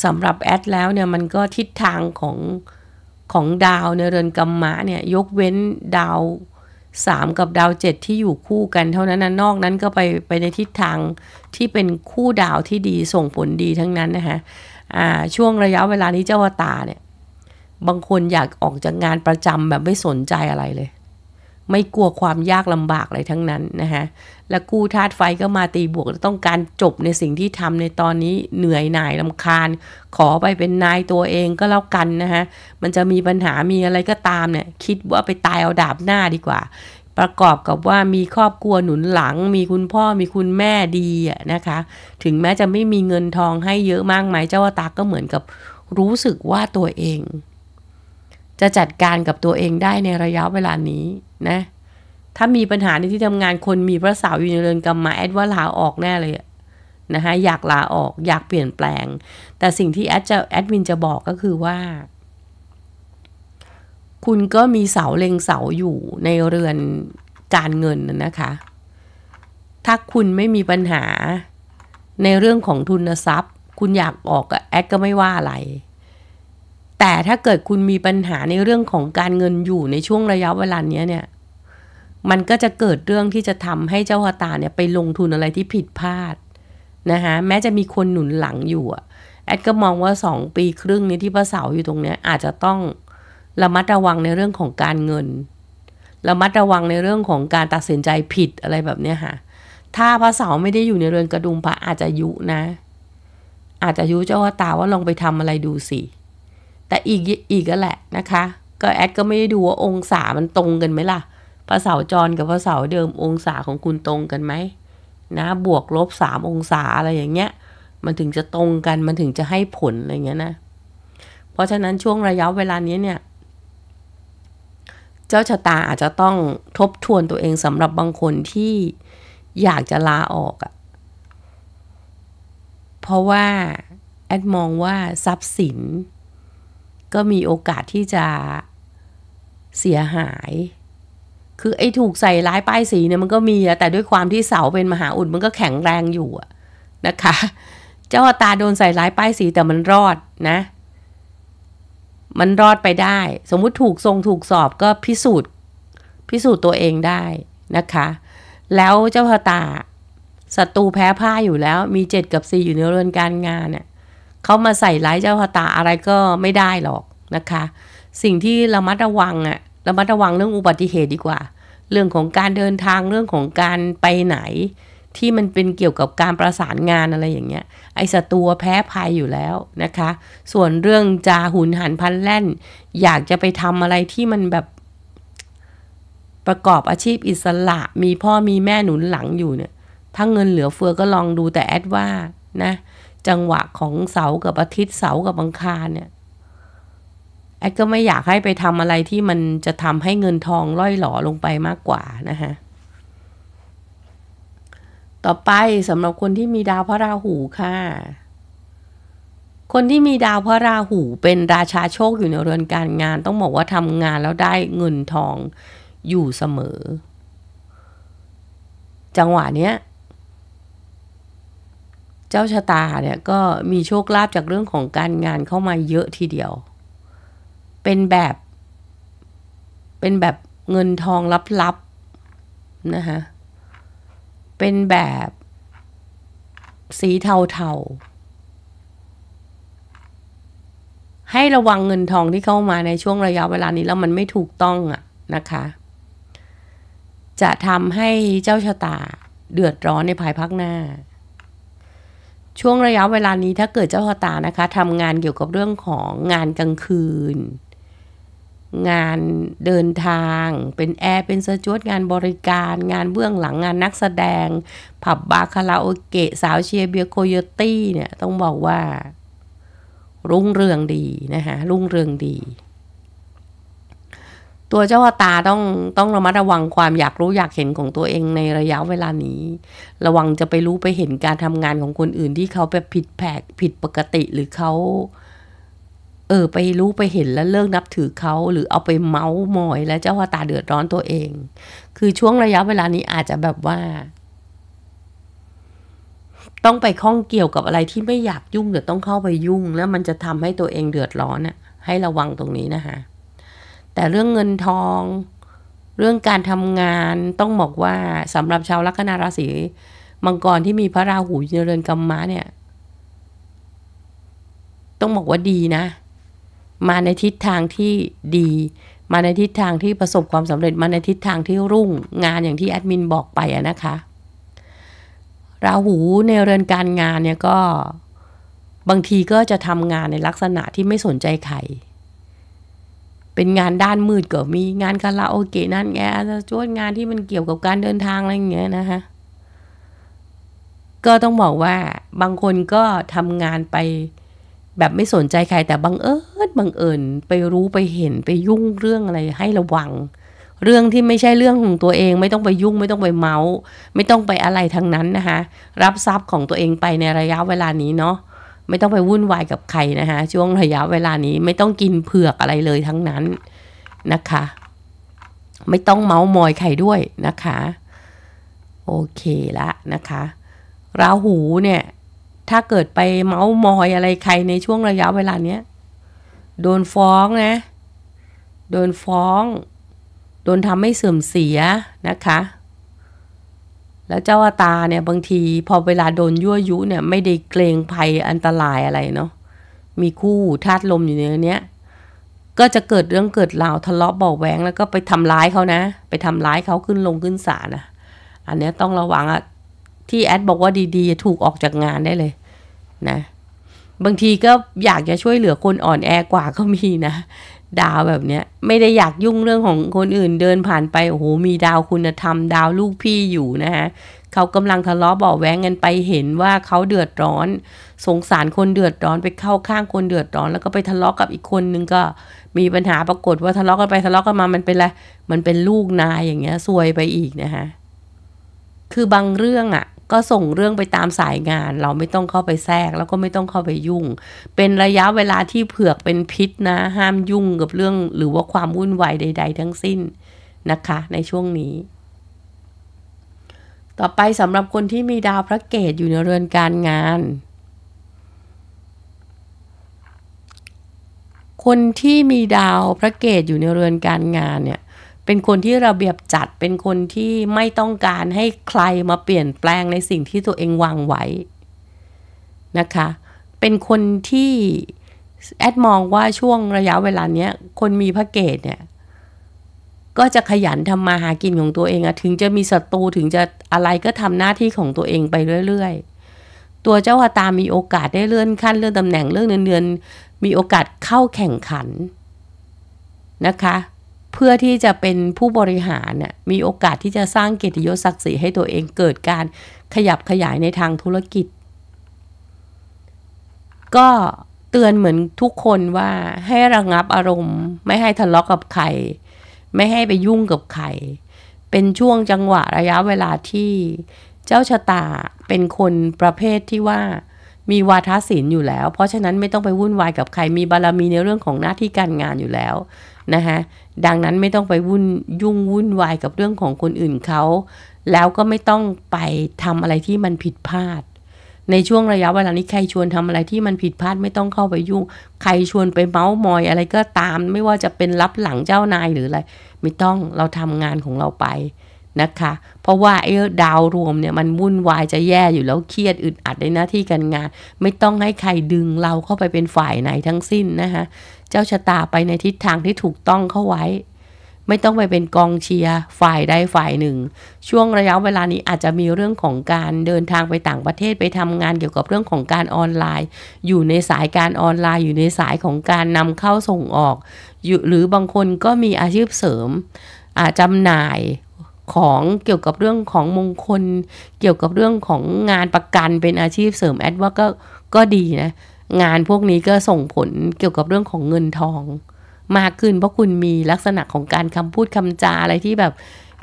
Speaker 1: สำหรับแอดแล้วเนี่ยมันก็ทิศทางของของดาวในเรือนกรรมะเนี่ยยกเว้นดาว 3 กับดาว 7 ที่อยู่คู่กันเท่านั้นนะนอกนั้นก็ไปไปในทิศทางที่เป็นคู่ดาวที่ดีส่งผลดีทั้งนั้นนะคะช่วงระยะเวลานี้เจ้าวตาเนี่ยบางคนอยากออกจากงานประจำแบบไม่สนใจอะไรเลย ไม่กลัวความยากลำบากอะไรทั้งนั้นนะคะและกู้ธาตุไฟก็มาตีบวก ต้องการจบในสิ่งที่ทำในตอนนี้เหนื่อยหน่ายลำคาญ ขอไปเป็นนายตัวเองก็แล้วกันนะคะมันจะมีปัญหามีอะไรก็ตามเนี่ยคิดว่าไปตายเอาดาบหน้าดีกว่าประกอบกับว่ามีครอบครัวหนุนหลัง มีคุณพ่อมีคุณแม่ดีนะคะถึงแม้จะไม่มีเงินทองให้เยอะมากมายเจ้าวตาก็เหมือนกับ รู้สึกว่าตัวเอง จะจัดการกับตัวเองได้ในระยะเวลานี้นะถ้ามีปัญหาในที่ทำงานคนมีพระสาอยู่ในเรือนกรรมมาแอดว่าลาออกแน่เลยนะคะอยากลาออกอยากเปลี่ยนแปลง แต่สิ่งที่แอดจะแอดมินจะบอกก็คือว่าคุณก็มีเสาเล็งเสาอยู่ในเรือนการเงินนะคะ ถ้าคุณไม่มีปัญหาในเรื่องของทุนทรัพย์ คุณอยากออกแอดก็ไม่ว่าอะไร แต่ถ้าเกิดคุณมีปัญหาในเรื่องของการเงินอยู่ในช่วงระยะเวลาเนี้ยเนี่ย มันก็จะเกิดเรื่องที่จะทำให้เจ้าหตาเนี่ยไปลงทุนอะไรที่ผิดพลาดนะคะแม้จะมีคนหนุนหลังอยู่อะแอดก็มองว่า 2 ปีครึ่งนี้ที่พระเสาอยู่ตรงเนี้ยอาจจะต้องระมัดระวังในเรื่องของการเงิน ระมัดระวังในเรื่องของการตัดสินใจผิดอะไรแบบเนี้ยค่ะ ถ้าพระเสาไม่ได้อยู่ในเรือนกระดุมพระอาจจะยุนะ อาจจะยุเจ้าตาว่าลองไปทำอะไรดูสิ แต่อีกอีกก็แหละนะคะ ก็แอดก็ไม่ได้ดูว่าองศามันตรงกันไหมล่ะ พระเสาจรกับพระเสาเดิมองศาของคุณตรงกันไหมนะบวกลบสามองศาอะไรอย่างเงี้ย มันถึงจะตรงกัน มันถึงจะให้ผลอะไรเงี้ยนะ เพราะฉะนั้นช่วงระยะเวลานี้เนี่ยเจ้าชะตาอาจจะต้องทบทวนตัวเองสำหรับบางคนที่อยากจะลาออกอะเพราะว่า แอดมองว่าทรัพย์สินก็มีโอกาสที่จะเสียหาย คือไอ้ถูกใส่ร้ายป้ายสีเนี่ยมันก็มีอะแต่ด้วยความที่เสาเป็นมหาอุดมันก็แข็งแรงอยู่นะคะ เจ้าตาโดนใส่ร้ายป้ายสีแต่มันรอดนะมันรอดไปได้ สมมุติถูกทรงถูกสอบก็พิสูจน์ พิสูจน์ตัวเองได้นะคะ แล้วเจ้าพตาศัตรูแพ้ผ้าอยู่แล้ว มีเจ็ดกับสี่อยู่ในเรือนการงานเนี่ยเขามาใส่ร้ายเจ้าพตาอะไรก็ไม่ได้หรอกนะคะ สิ่งที่ระมัดระวังอะระมัดระวังเรื่องอุบัติเหตุดีกว่า เรื่องของการเดินทางเรื่องของการไปไหน ที่มันเป็นเกี่ยวกับการประสานงานอะไรอย่างเงี้ยไอศัตรูแพ้ภัยอยู่แล้วนะคะ ส่วนเรื่อง จาหุนหัน พันแล่น อยากจะไปทำอะไรที่ มันแบบประกอบอาชีพอิสระมีพ่อมีแม่ หนุนหลังอยู่ เนี่ยถ้าเงินเหลือเฟือก็ลองดูแต่แอดว่านะจังหวะของเสากับอาทิตย์เสากับบังคารเนี่ยแอด ก็ไม่อยากให้ไปทำอะไรที่มันจะทำให้เงินทองล่อยหลอลงไปมากกว่านะฮะต่อไปสำหรับคนที่มีดาวพระราหูค่ะ คนที่มีดาวพระราหูเป็นราชาโชคอยู่ในเรือนการงานต้องบอกว่าทำงานแล้วได้เงินทองอยู่เสมอ จังหวะเนี้ย เจ้าชะตาเนี่ยก็มีโชคลาภจากเรื่องของการงานเข้ามาเยอะทีเดียว เป็นแบบ เป็นแบบเงินทองลับๆนะคะเป็นแบบ สีเทาๆให้ระวังเงินทองที่เข้ามาในช่วงระยะเวลานี้แล้วมันไม่ถูกต้องอะนะคะ จะทำให้เจ้าชะตาเดือดร้อนในภายภาคหน้า ช่วงระยะเวลานี้ถ้าเกิดเจ้าชะตานะคะทำงานเกี่ยวกับเรื่องของงานกลางคืนงานเดินทาง เป็นแอร์ เป็นสจวดงานบริการ งานเบื้องหลังงานนักแสดง ผับบาคาราโอเกะสาวเชียร์เบียโคโยตี้เนี่ย ต้องบอกว่า รุ่งเรืองดีนะคะรุ่งเรืองดี ตัวเจ้าตาต้องต้องระมัดระวังความอยากรู้อยากเห็นของตัวเองในระยะเวลานี้ ระวังจะไปรู้ไปเห็นการทำงานของคนอื่นที่เขาแบบผิดแผกผิดปกติหรือเขาเออไปรู้ไปเห็นแล้วเลิกนับถือเขาหรือเอาไปเมาส์มอยแล้วเจ้าว่าตาเดือดร้อนตัวเอง คือช่วงระยะเวลานี้อาจจะแบบว่า ต้องไปข้องเกี่ยวกับอะไรที่ไม่อยากยุ่งเดี๋ยวต้องเข้าไปยุ่ง แล้วมันจะทำให้ตัวเองเดือดร้อนอะให้ระวังตรงนี้นะคะแต่เรื่องเงินทองเรื่องการทำงานต้องบอกว่าสำหรับชาวลัคนาราศีมังกรที่มีพระราหูเยรือนกรรมะเนี่ย ต้องบอกว่าดีนะมาในทิศทางที่ดี มาในทิศทางที่ประสบความสำเร็จ มาในทิศทางที่รุ่งงานอย่างที่แอดมินบอกไปนะคะราหูในเรือนการงานเนี่ยก็บางทีก็จะทำงานในลักษณะที่ไม่สนใจใครเป็นงานด้านมืดก็มีงานคาราโอเกะนั่นแกช่วยงานที่มันเกี่ยวกับการเดินทางอะไรอย่างเงี้ยนะคะก็ต้องบอกว่าบางคนก็ทำงานไปแบบไม่สนใจใครแต่บังเอิญบังเอิญไปรู้ไปเห็นไปยุ่งเรื่องอะไรให้ระวัง เรื่องที่ไม่ใช่เรื่องของตัวเองไม่ต้องไปยุ่งไม่ต้องไปเมาส์ไม่ต้องไปอะไรทั้งนั้นนะคะ รับทรัพย์ของตัวเองไปในระยะเวลานี้เนาะไม่ต้องไปวุ่นวายกับใครนะคะ ช่วงระยะเวลานี้ไม่ต้องกินเผือกอะไรเลยทั้งนั้นนะคะ ไม่ต้องเมาส์มอยใครด้วยนะคะโอเคละนะคะราหูเนี่ยถ้าเกิดไปเมาส์มอยอะไรใครในช่วงระยะเวลาเนี้ยโดนฟ้องนะ โดนฟ้อง โดนทำให้เสื่อมเสียนะคะ แล้วเจ้าตาเนี่ยบางที พอเวลาโดนยั่วยุเนี่ย ไม่ได้เกรงภัยอันตรายอะไรเนาะ มีคู่ธาตุลมอยู่ในเนี้ยก็จะเกิดเรื่องเกิดราวทะเลาะเบาแหวงแล้วก็ไปทำร้ายเขานะ ไปทำร้ายเขาขึ้นลงขึ้นศาลนะอันนี้ต้องระวังอะที่แอดบอกว่าดีๆถูกออกจากงานได้เลย นะ บางทีก็อยากจะช่วยเหลือคนอ่อนแอกว่าก็มีนะ ดาวแบบเนี้ยไม่ได้อยากยุ่งเรื่องของคนอื่นเดินผ่านไปโอ้โหมีดาวคุณธรรม ดาวลูกพี่อยู่นะฮะเขากำลังทะเลาะบ่อแว้งกันไปเห็นว่าเขาเดือดร้อน สงสารคนเดือดร้อนไปเข้าข้างคนเดือดร้อน แล้วก็ไปทะเลาะกับอีกคนนึงก็ มีปัญหาปรากฏว่าทะเลาะกันไปทะเลาะกันมามันเป็นอะไรมันเป็นลูกนายอย่างเงี้ยซวยไปอีกนะฮะคือบางเรื่องอะ่ะก็ส่งเรื่องไปตามสายงาน เราไม่ต้องเข้าไปแทรกแล้วก็ไม่ต้องเข้าไปยุ่ง เป็นระยะเวลาที่เผือกเป็นพิษนะ ห้ามยุ่งกับเรื่องหรือว่าความวุ่นวายใด ๆทั้งสิ้น นะคะในช่วงนี้ ต่อไปสำหรับคนที่มีดาวพระเกตอยู่ในเรือนการงาน คนที่มีดาวพระเกตอยู่ในเรือนการงานเนี่ยเป็นคนที่ระเบียบจัด เป็นคนที่ไม่ต้องการให้ใครมาเปลี่ยนแปลงในสิ่งที่ตัวเองวางไว้นะคะ เป็นคนที่แอดมองว่าช่วงระยะเวลาเนี้ย คนมีพระเกตเนี่ย ก็จะขยันทำมาหากินของตัวเองอะถึงจะมีศัตรูถึงจะอะไรก็ทำหน้าที่ของตัวเองไปเรื่อยๆ ตัวเจ้าอาตามีโอกาสได้เลื่อนขั้นเลื่อนตำแหน่งเลื่อนเดือนมีโอกาสเข้าแข่งขัน นะคะเพื่อที่จะเป็นผู้บริหารน่ยมีโอกาสที่จะสร้างเกียรติยศศักดิ์ศรีให้ตัวเองเกิดการขยับขยายในทางธุรกิจ ก็เตือนเหมือนทุกคนว่าให้ระงงับอารมณ์ ไม่ให้ทะเลาะกกับใคร ไม่ให้ไปยุ่งกับใคร เป็นช่วงจังหวะระยะเวลาที่เจ้าชะตาเป็นคนประเภทที่ว่ามีวาทศิลป์อยู่แล้ว เพราะฉะนั้นไม่ต้องไปวุ่นวายกับใครมีบารรมีในเรื่องของหน้าที่การงานอยู่แล้วนะคะดังนั้นไม่ต้องไปวุ่นยุ่งวุ่นวายกับเรื่องของคนอื่นเขา แล้วก็ไม่ต้องไปทำอะไรที่มันผิดพลาด ในช่วงระยะเวลานี้ใครชวนทำอะไรที่มันผิดพลาดไม่ต้องเข้าไปยุ่งใครชวนไปเมาส์มอยอะไรก็ตาม ไม่ว่าจะเป็นรับหลังเจ้านายหรืออะไร ไม่ต้องเราทำงานของเราไปนะคะ เพราะว่าเอ้ดาวรวมเนี่ยมันวุ่นวายจะแย่อยู่แล้วเครียดอึดอัดในหน้าที่การงาน ไม่ต้องให้ใครดึงเราเข้าไปเป็นฝ่ายไหนทั้งสิ้นนะคะเจ้าชะตาไปในทิศทางที่ถูกต้องเข้าไว้ ไม่ต้องไปเป็นกองเชียร์ฝ่ายใดฝ่ายหนึ่ง ช่วงระยะเวลานี้อาจจะมีเรื่องของการเดินทางไปต่างประเทศไปทำงานเกี่ยวกับเรื่องของการออนไลน์ อยู่ในสายการออนไลน์ อยู่ในสายของการนำเข้าส่งออกหรือบางคนก็มีอาชีพเสริม อาจำหน่ายของเกี่ยวกับเรื่องของมงคล เกี่ยวกับเรื่องของงานประกันเป็นอาชีพเสริมแอดว่าก็ก็ดีนะงานพวกนี้ก็ส่งผลเกี่ยวกับเรื่องของเงินทอง มากขึ้นเพราะคุณมีลักษณะของการคำพูดคำจาอะไรที่แบบ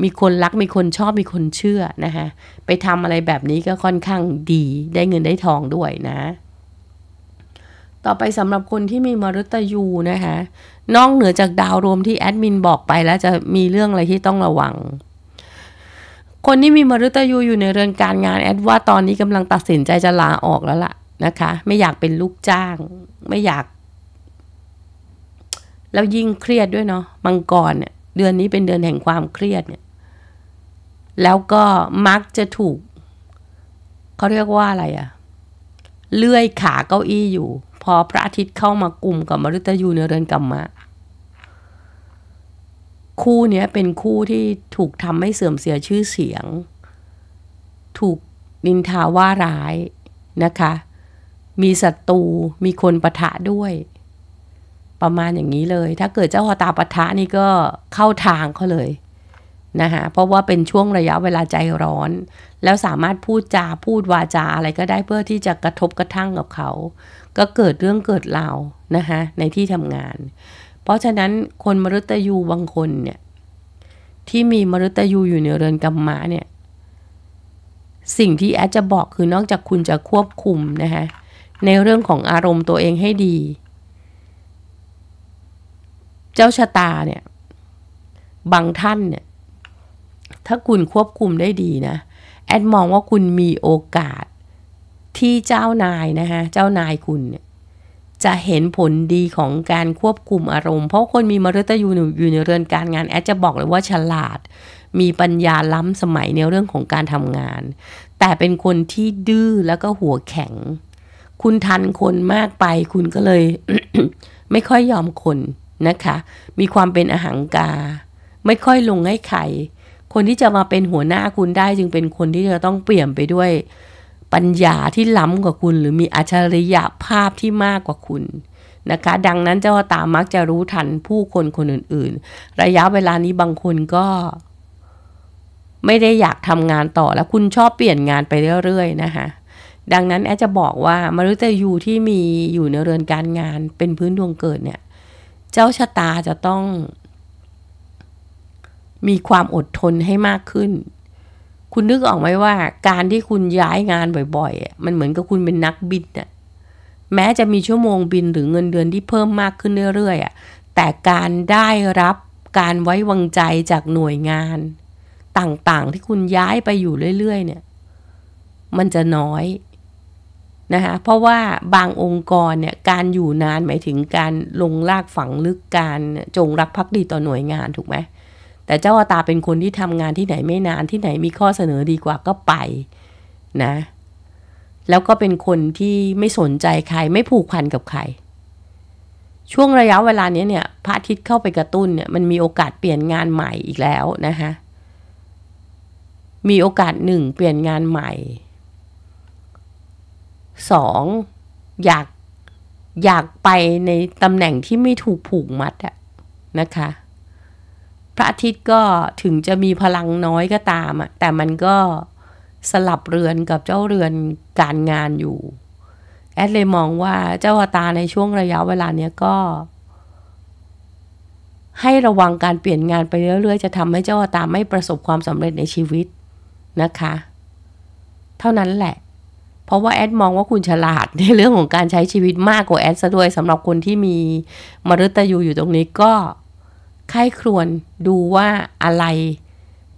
Speaker 1: มีคนรักมีคนชอบมีคนเชื่อนะคะไปทำอะไรแบบนี้ก็ค่อนข้างดีได้เงินได้ทองด้วยนะต่อไปสำหรับคนที่มีมรุตยูนะคะนอกเหนือจากดาวรวมที่แอดมินบอกไปแล้วจะมีเรื่องอะไรที่ต้องระวังคนที่มีมรุตยูอยู่ในเรือนการงานแอดว่าตอนนี้กำลังตัดสินใจจะลาออกแล้วละ่ะนะคะไม่อยากเป็นลูกจ้าง ไม่อยาก แล้วยิ่งเครียดด้วยเนาะมังกรเนี่ยเดือนนี้เป็นเดือนแห่งความเครียดเนี่ย แล้วก็มักจะถูกเขาเรียกว่าอะไรอะเลื่อยขาเก้าอี้อยู่ พอพระอาทิตย์เข้ามากลุ่มกับมฤตยูในเรือนกรรมะคู่เนี้ยเป็นคู่ที่ถูกทำให้เสื่อมเสียชื่อเสียง ถูกดินทาว่าร้ายนะคะมีศัตรูมีคนปะทะด้วย ประมาณอย่างนี้เลย ถ้าเกิดเจ้าฮอตาปะทะนี่ก็เข้าทางเขาเลยนะคะเพราะว่าเป็นช่วงระยะเวลาใจร้อน แล้วสามารถพูดจาพูดวาจาอะไรก็ได้เพื่อที่จะกระทบกระทั่งกับเขา ก็เกิดเรื่องเกิดราวนะคะในที่ทำงาน เพราะฉะนั้นคนมรุตยูบางคนเนี่ยที่มีมรุตยูอยู่ในเรือนกรรมะเนี่ยสิ่งที่แอดจะบอกคือนอกจากคุณจะควบคุมนะคะในเรื่องของอารมณ์ตัวเองให้ดี เจ้าชะตาเนี่ยบางท่านเนี่ยถ้าคุณควบคุมได้ดีนะ แอดมองว่าคุณมีโอกาสที่เจ้านายนะคะเจ้านายคุณเนี่ยจะเห็นผลดีของการควบคุมอารมณ์เพราะคนมีมรตยูอยู่ในเรือนการงาน แอดจะบอกเลยว่าฉลาดมีปัญญาล้ำสมัยในเรื่องของการทำงาน แต่เป็นคนที่ดื้อแล้วก็หัวแข็งคุณทันคนมากไปคุณก็เลยไม่ค่อยยอมคนนะคะ มีความเป็นอาหางกา ไม่ค่อยลงให้ใครคนที่จะมาเป็นหัวหน้าคุณได้ จึงเป็นคนที่จะต้องเปลี่ยนไปด้วย ปัญญาที่ล้ำกว่าคุณ หรือมีอัจฉริยะภาพที่มากกว่าคุณนะคะ ดังนั้นเจ้าตามักจะรู้ทันผู้คนคนอื่น ๆ ระยะเวลานี้บางคนก็ ไม่ได้อยากทำงานต่อแล้ว คุณชอบเปลี่ยนงานไปเรื่อยๆนะคะดังนั้นแอดจะบอกว่ามุตยูที่มีอยู่ในเรือนการงานเป็นพื้นดวงเกิดเนี่ย เจ้าชะตาจะต้อง มีความอดทนให้มากขึ้น คุณนึกออกไหมว่าการที่คุณย้ายงานบ่อยๆมันเหมือนกับคุณเป็นนักบินน่ะแม้จะมีชั่วโมงบินหรือเงินเดือนที่เพิ่มมากขึ้นเรื่อยๆอแต่การได้รับการไว้วางใจจากหน่วยงาน ต่างๆที่คุณย้ายไปอยู่เรื่อยๆเนี่ยมันจะน้อยนะคะเพราะว่าบางองค์กรเนี่ยการอยู่นานหมายถึงการลงลากฝังลึกการจงรักภักดีต่อหน่วยงานถูกไหมแต่เจ้าอาตาเป็นคนที่ทำงานที่ไหนไม่นานที่ไหนมีข้อเสนอดีกว่าก็ไปนะแล้วก็เป็นคนที่ไม่สนใจใครไม่ผูกพันกับใคร ช่วงระยะเวลานี้เนี่ยพระอาทิตย์เข้าไปกระตุ้นเนี่ยมันมีโอกาสเปลี่ยนงานใหม่อีกแล้วนะคะมีโอกาสหนึ่งเปลี่ยนงานใหม่สองอยาก อยากไปในตำแหน่งที่ไม่ถูกผูกมัดอะนะคะพระอาทิตย์ก็ถึงจะมีพลังน้อยก็ตามอะแต่มันก็สลับเรือนกับเจ้าเรือนการงานอยู่แอดเลยมองว่าเจ้าตาในช่วงระยะเวลาเนี้ยก็ ให้ระวังการเปลี่ยนงานไปเรื่อย ๆ จะทำให้เจ้าตาไม่ประสบความสำเร็จในชีวิตนะคะ เท่านั้นแหละเพราะว่าแอดมองว่าคุณฉลาดในเรื่องของการใช้ชีวิตมากกว่าแอดซะด้วยสำหรับคนที่มีมฤตยูอยู่ตรงนี้ก็ค่ายครวนดูว่าอะไร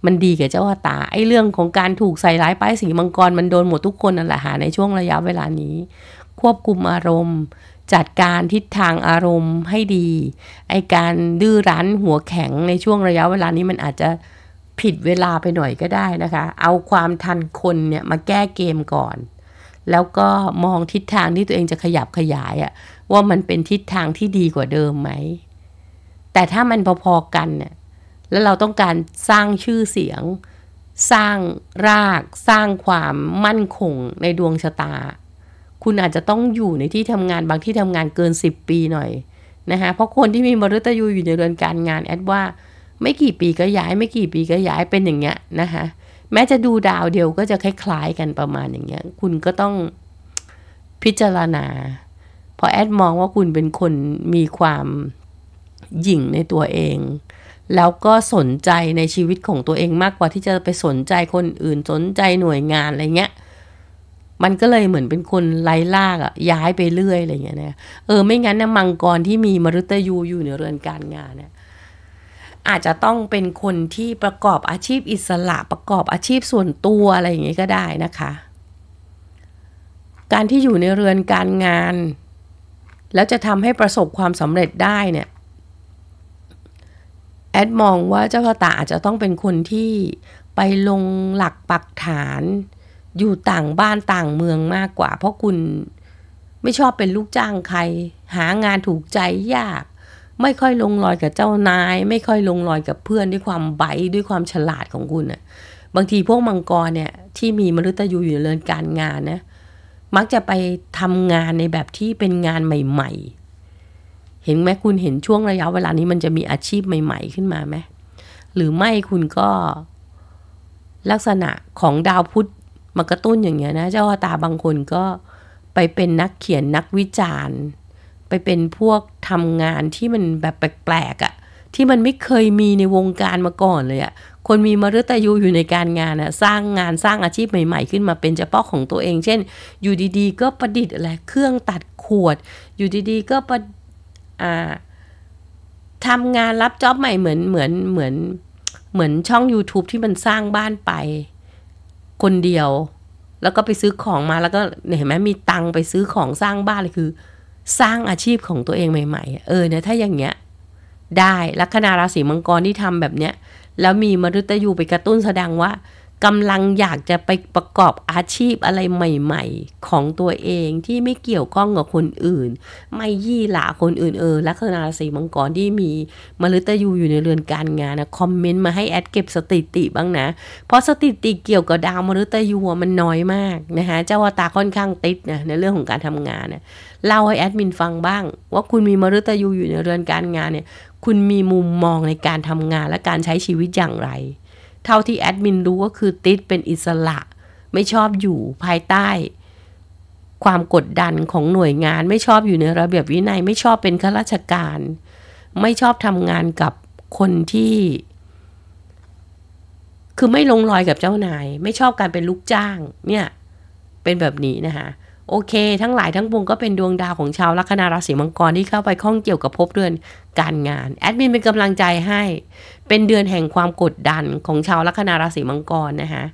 Speaker 1: มันดีกับเจ้าตาไอ้เรื่องของการถูกใส่ร้ายป้ายสีมังกรมันโดนหมดทุกคนนั่นแหละหาในช่วงระยะเวลานี้ ควบคุมอารมณ์ จัดการทิศทางอารมณ์ให้ดีไอการดื้อรั้นหัวแข็งในช่วงระยะเวลานี้มันอาจจะผิดเวลาไปหน่อยก็ได้นะคะเอาความทันคนเนี่ยมาแก้เกมก่อนแล้วก็มองทิศทางที่ตัวเองจะขยับขยายอะว่ามันเป็นทิศทางที่ดีกว่าเดิมไหม แต่ถ้ามันพอๆกันเนี่ยแล้วเราต้องการสร้างชื่อเสียง สร้างราก สร้างความมั่นคงในดวงชะตา คุณอาจจะต้องอยู่ในที่ทำงานบางที่ทำงานเกิน 10 ปีหน่อยนะคะเพราะคนที่มีมฤตยูอยู่ในเรือนการงานแอดว่าไม่กี่ปีก็ย้ายไม่กี่ปีก็ย้ายเป็นอย่างเงี้ยนะคะแม้จะดูดาวเดียวก็จะคล้าย ๆ กันประมาณอย่างเงี้ย คุณก็ต้องพิจารณา พอแอดมองว่าคุณเป็นคนมีความหยิ่งในตัวเอง แล้วก็สนใจในชีวิตของตัวเองมากกว่าที่จะไปสนใจคนอื่นสนใจหน่วยงานอะไรเงี้ย มันก็เลยเหมือนเป็นคนไล่ลากอะย้ายไปเรื่อยอะไรเงี้ยนะเออไม่งั้นนะมังกรที่มีมรุตยูอยู่ในเรือนการงานเนี่ยอาจจะต้องเป็นคนที่ประกอบอาชีพอิสระประกอบอาชีพส่วนตัวอะไรอย่างนี้ก็ได้นะคะ การที่อยู่ในเรือนการงาน แล้วจะทำให้ประสบความสำเร็จได้เนี่ย แอดมองว่าเจ้าพ่ะตาอาจจะต้องเป็นคนที่ไปลงหลักปักฐานอยู่ต่างบ้านต่างเมืองมากกว่า เพราะคุณไม่ชอบเป็นลูกจ้างใคร หางานถูกใจยากไม่ค่อยลงรอยกับเจ้านายไม่ค่อยลงรอยกับเพื่อนด้วยความไบด้วยความฉลาดของคุณอะบางทีพวกมังกรเนี่ยที่มีมฤตยูอยู่ในเรือนการงานนะมักจะไปทำงานในแบบที่เป็นงานใหม่ ๆ เห็นไหมคุณเห็นช่วงระยะเวลานี้มันจะมีอาชีพใหม่ ๆขึ้นมาไหมหรือไม่คุณก็ ลักษณะของดาวพุธมากระตุ้นอย่างเงี้ยนะเจ้าตาบางคนก็ไปเป็นนักเขียนนักวิจารณ์ไปเป็นพวกทำงานที่มันแบบแปลกๆอะ่ะ ที่มันไม่เคยมีในวงการมาก่อนเลยอะ่ะ คนมีมฤตยูอยู่ในการงานอะสร้างงานสร้างอาชีพใหม่ ๆ ขึ้นมาเป็นเฉพาะของตัวเอง เช่นอยู่ดีๆ ก็ประดิษฐ์อะไรเครื่องตัดขวดอยู่ดีๆก็ประอ่าทำงานรับจ็อบใหม่เหมือนเหมือนเหมือนเหมือนช่อง YouTube ที่มันสร้างบ้านไปคนเดียว แล้วก็ไปซื้อของมาแล้วก็เห็นไหมมีตังไปซื้อของสร้างบ้านเลยคือสร้างอาชีพของตัวเองใหม่ ๆ เออเนี่ยถ้าอย่างเงี้ยได้ลัคนาราศีมังกรที่ทำแบบเนี้ย แล้วมีมฤตยูไปกระตุ้นแสดงว่ากำลังอยากจะไปประกอบอาชีพอะไรใหม่ๆของตัวเองที่ไม่เกี่ยวข้องกับคนอื่น ไม่ยี่หลาคนอื่นเออลัคนาราศีมังกรที่มีมฤตยูอยู่ในเรือนการงานนะคอมเมนต์มาให้แอดเก็บสติติบ้างนะ เพราะสติติเกี่ยวกับดาวมฤตยูมันน้อยมากนะคะเจ้าวตาค่อนข้างติดนะในเรื่องของการทำงานนะเล่าให้แอดมินฟังบ้าง ว่าคุณมีมฤตยูอยู่ในเรือนการงานเนี่ยคุณมีมุมมองในการทำงานและการใช้ชีวิตอย่างไรเท่าที่แอดมินรู้ก็คือติดเป็นอิสระ ไม่ชอบอยู่ภายใต้ ความกดดันของหน่วยงาน ไม่ชอบอยู่ในระเบียบวินัย ไม่ชอบเป็นข้าราชการ ไม่ชอบทำงานกับคนที่ คือไม่ลงรอยกับเจ้านาย ไม่ชอบการเป็นลูกจ้างเนี่ย เป็นแบบนี้นะคะโอเคทั้งหลายทั้งปวงก็เป็นดวงดาวของชาวลัคนาราศีมังกรที่เข้าไปข้องเกี่ยวกับภพเดือนการงานแอดมินเป็นกำลังใจให้เป็นเดือนแห่งความกดดันของชาวลัคนาราศีมังกรนะคะ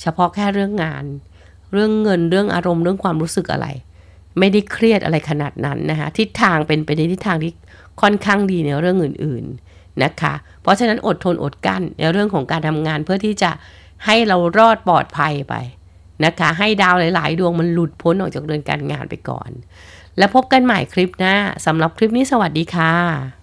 Speaker 1: เฉพาะแค่เรื่องงาน เรื่องเงินเรื่องอารมณ์เรื่องความรู้สึกอะไร ไม่ได้เครียดอะไรขนาดนั้นนะคะทิศทางเป็นไปในทิศทางที่ค่อนข้างดีในเรื่องอื่นๆนะคะเพราะฉะนั้นอดทนอดกั้นในเรื่องของการทำงานเพื่อที่จะให้เรารอดปลอดภัยไปนะคะให้ดาวหลายๆ ดวงมันหลุดพ้นออกจากเรือนการงานไปก่อน แล้วพบกันใหม่คลิปหน้าสำหรับคลิปนี้สวัสดีค่ะ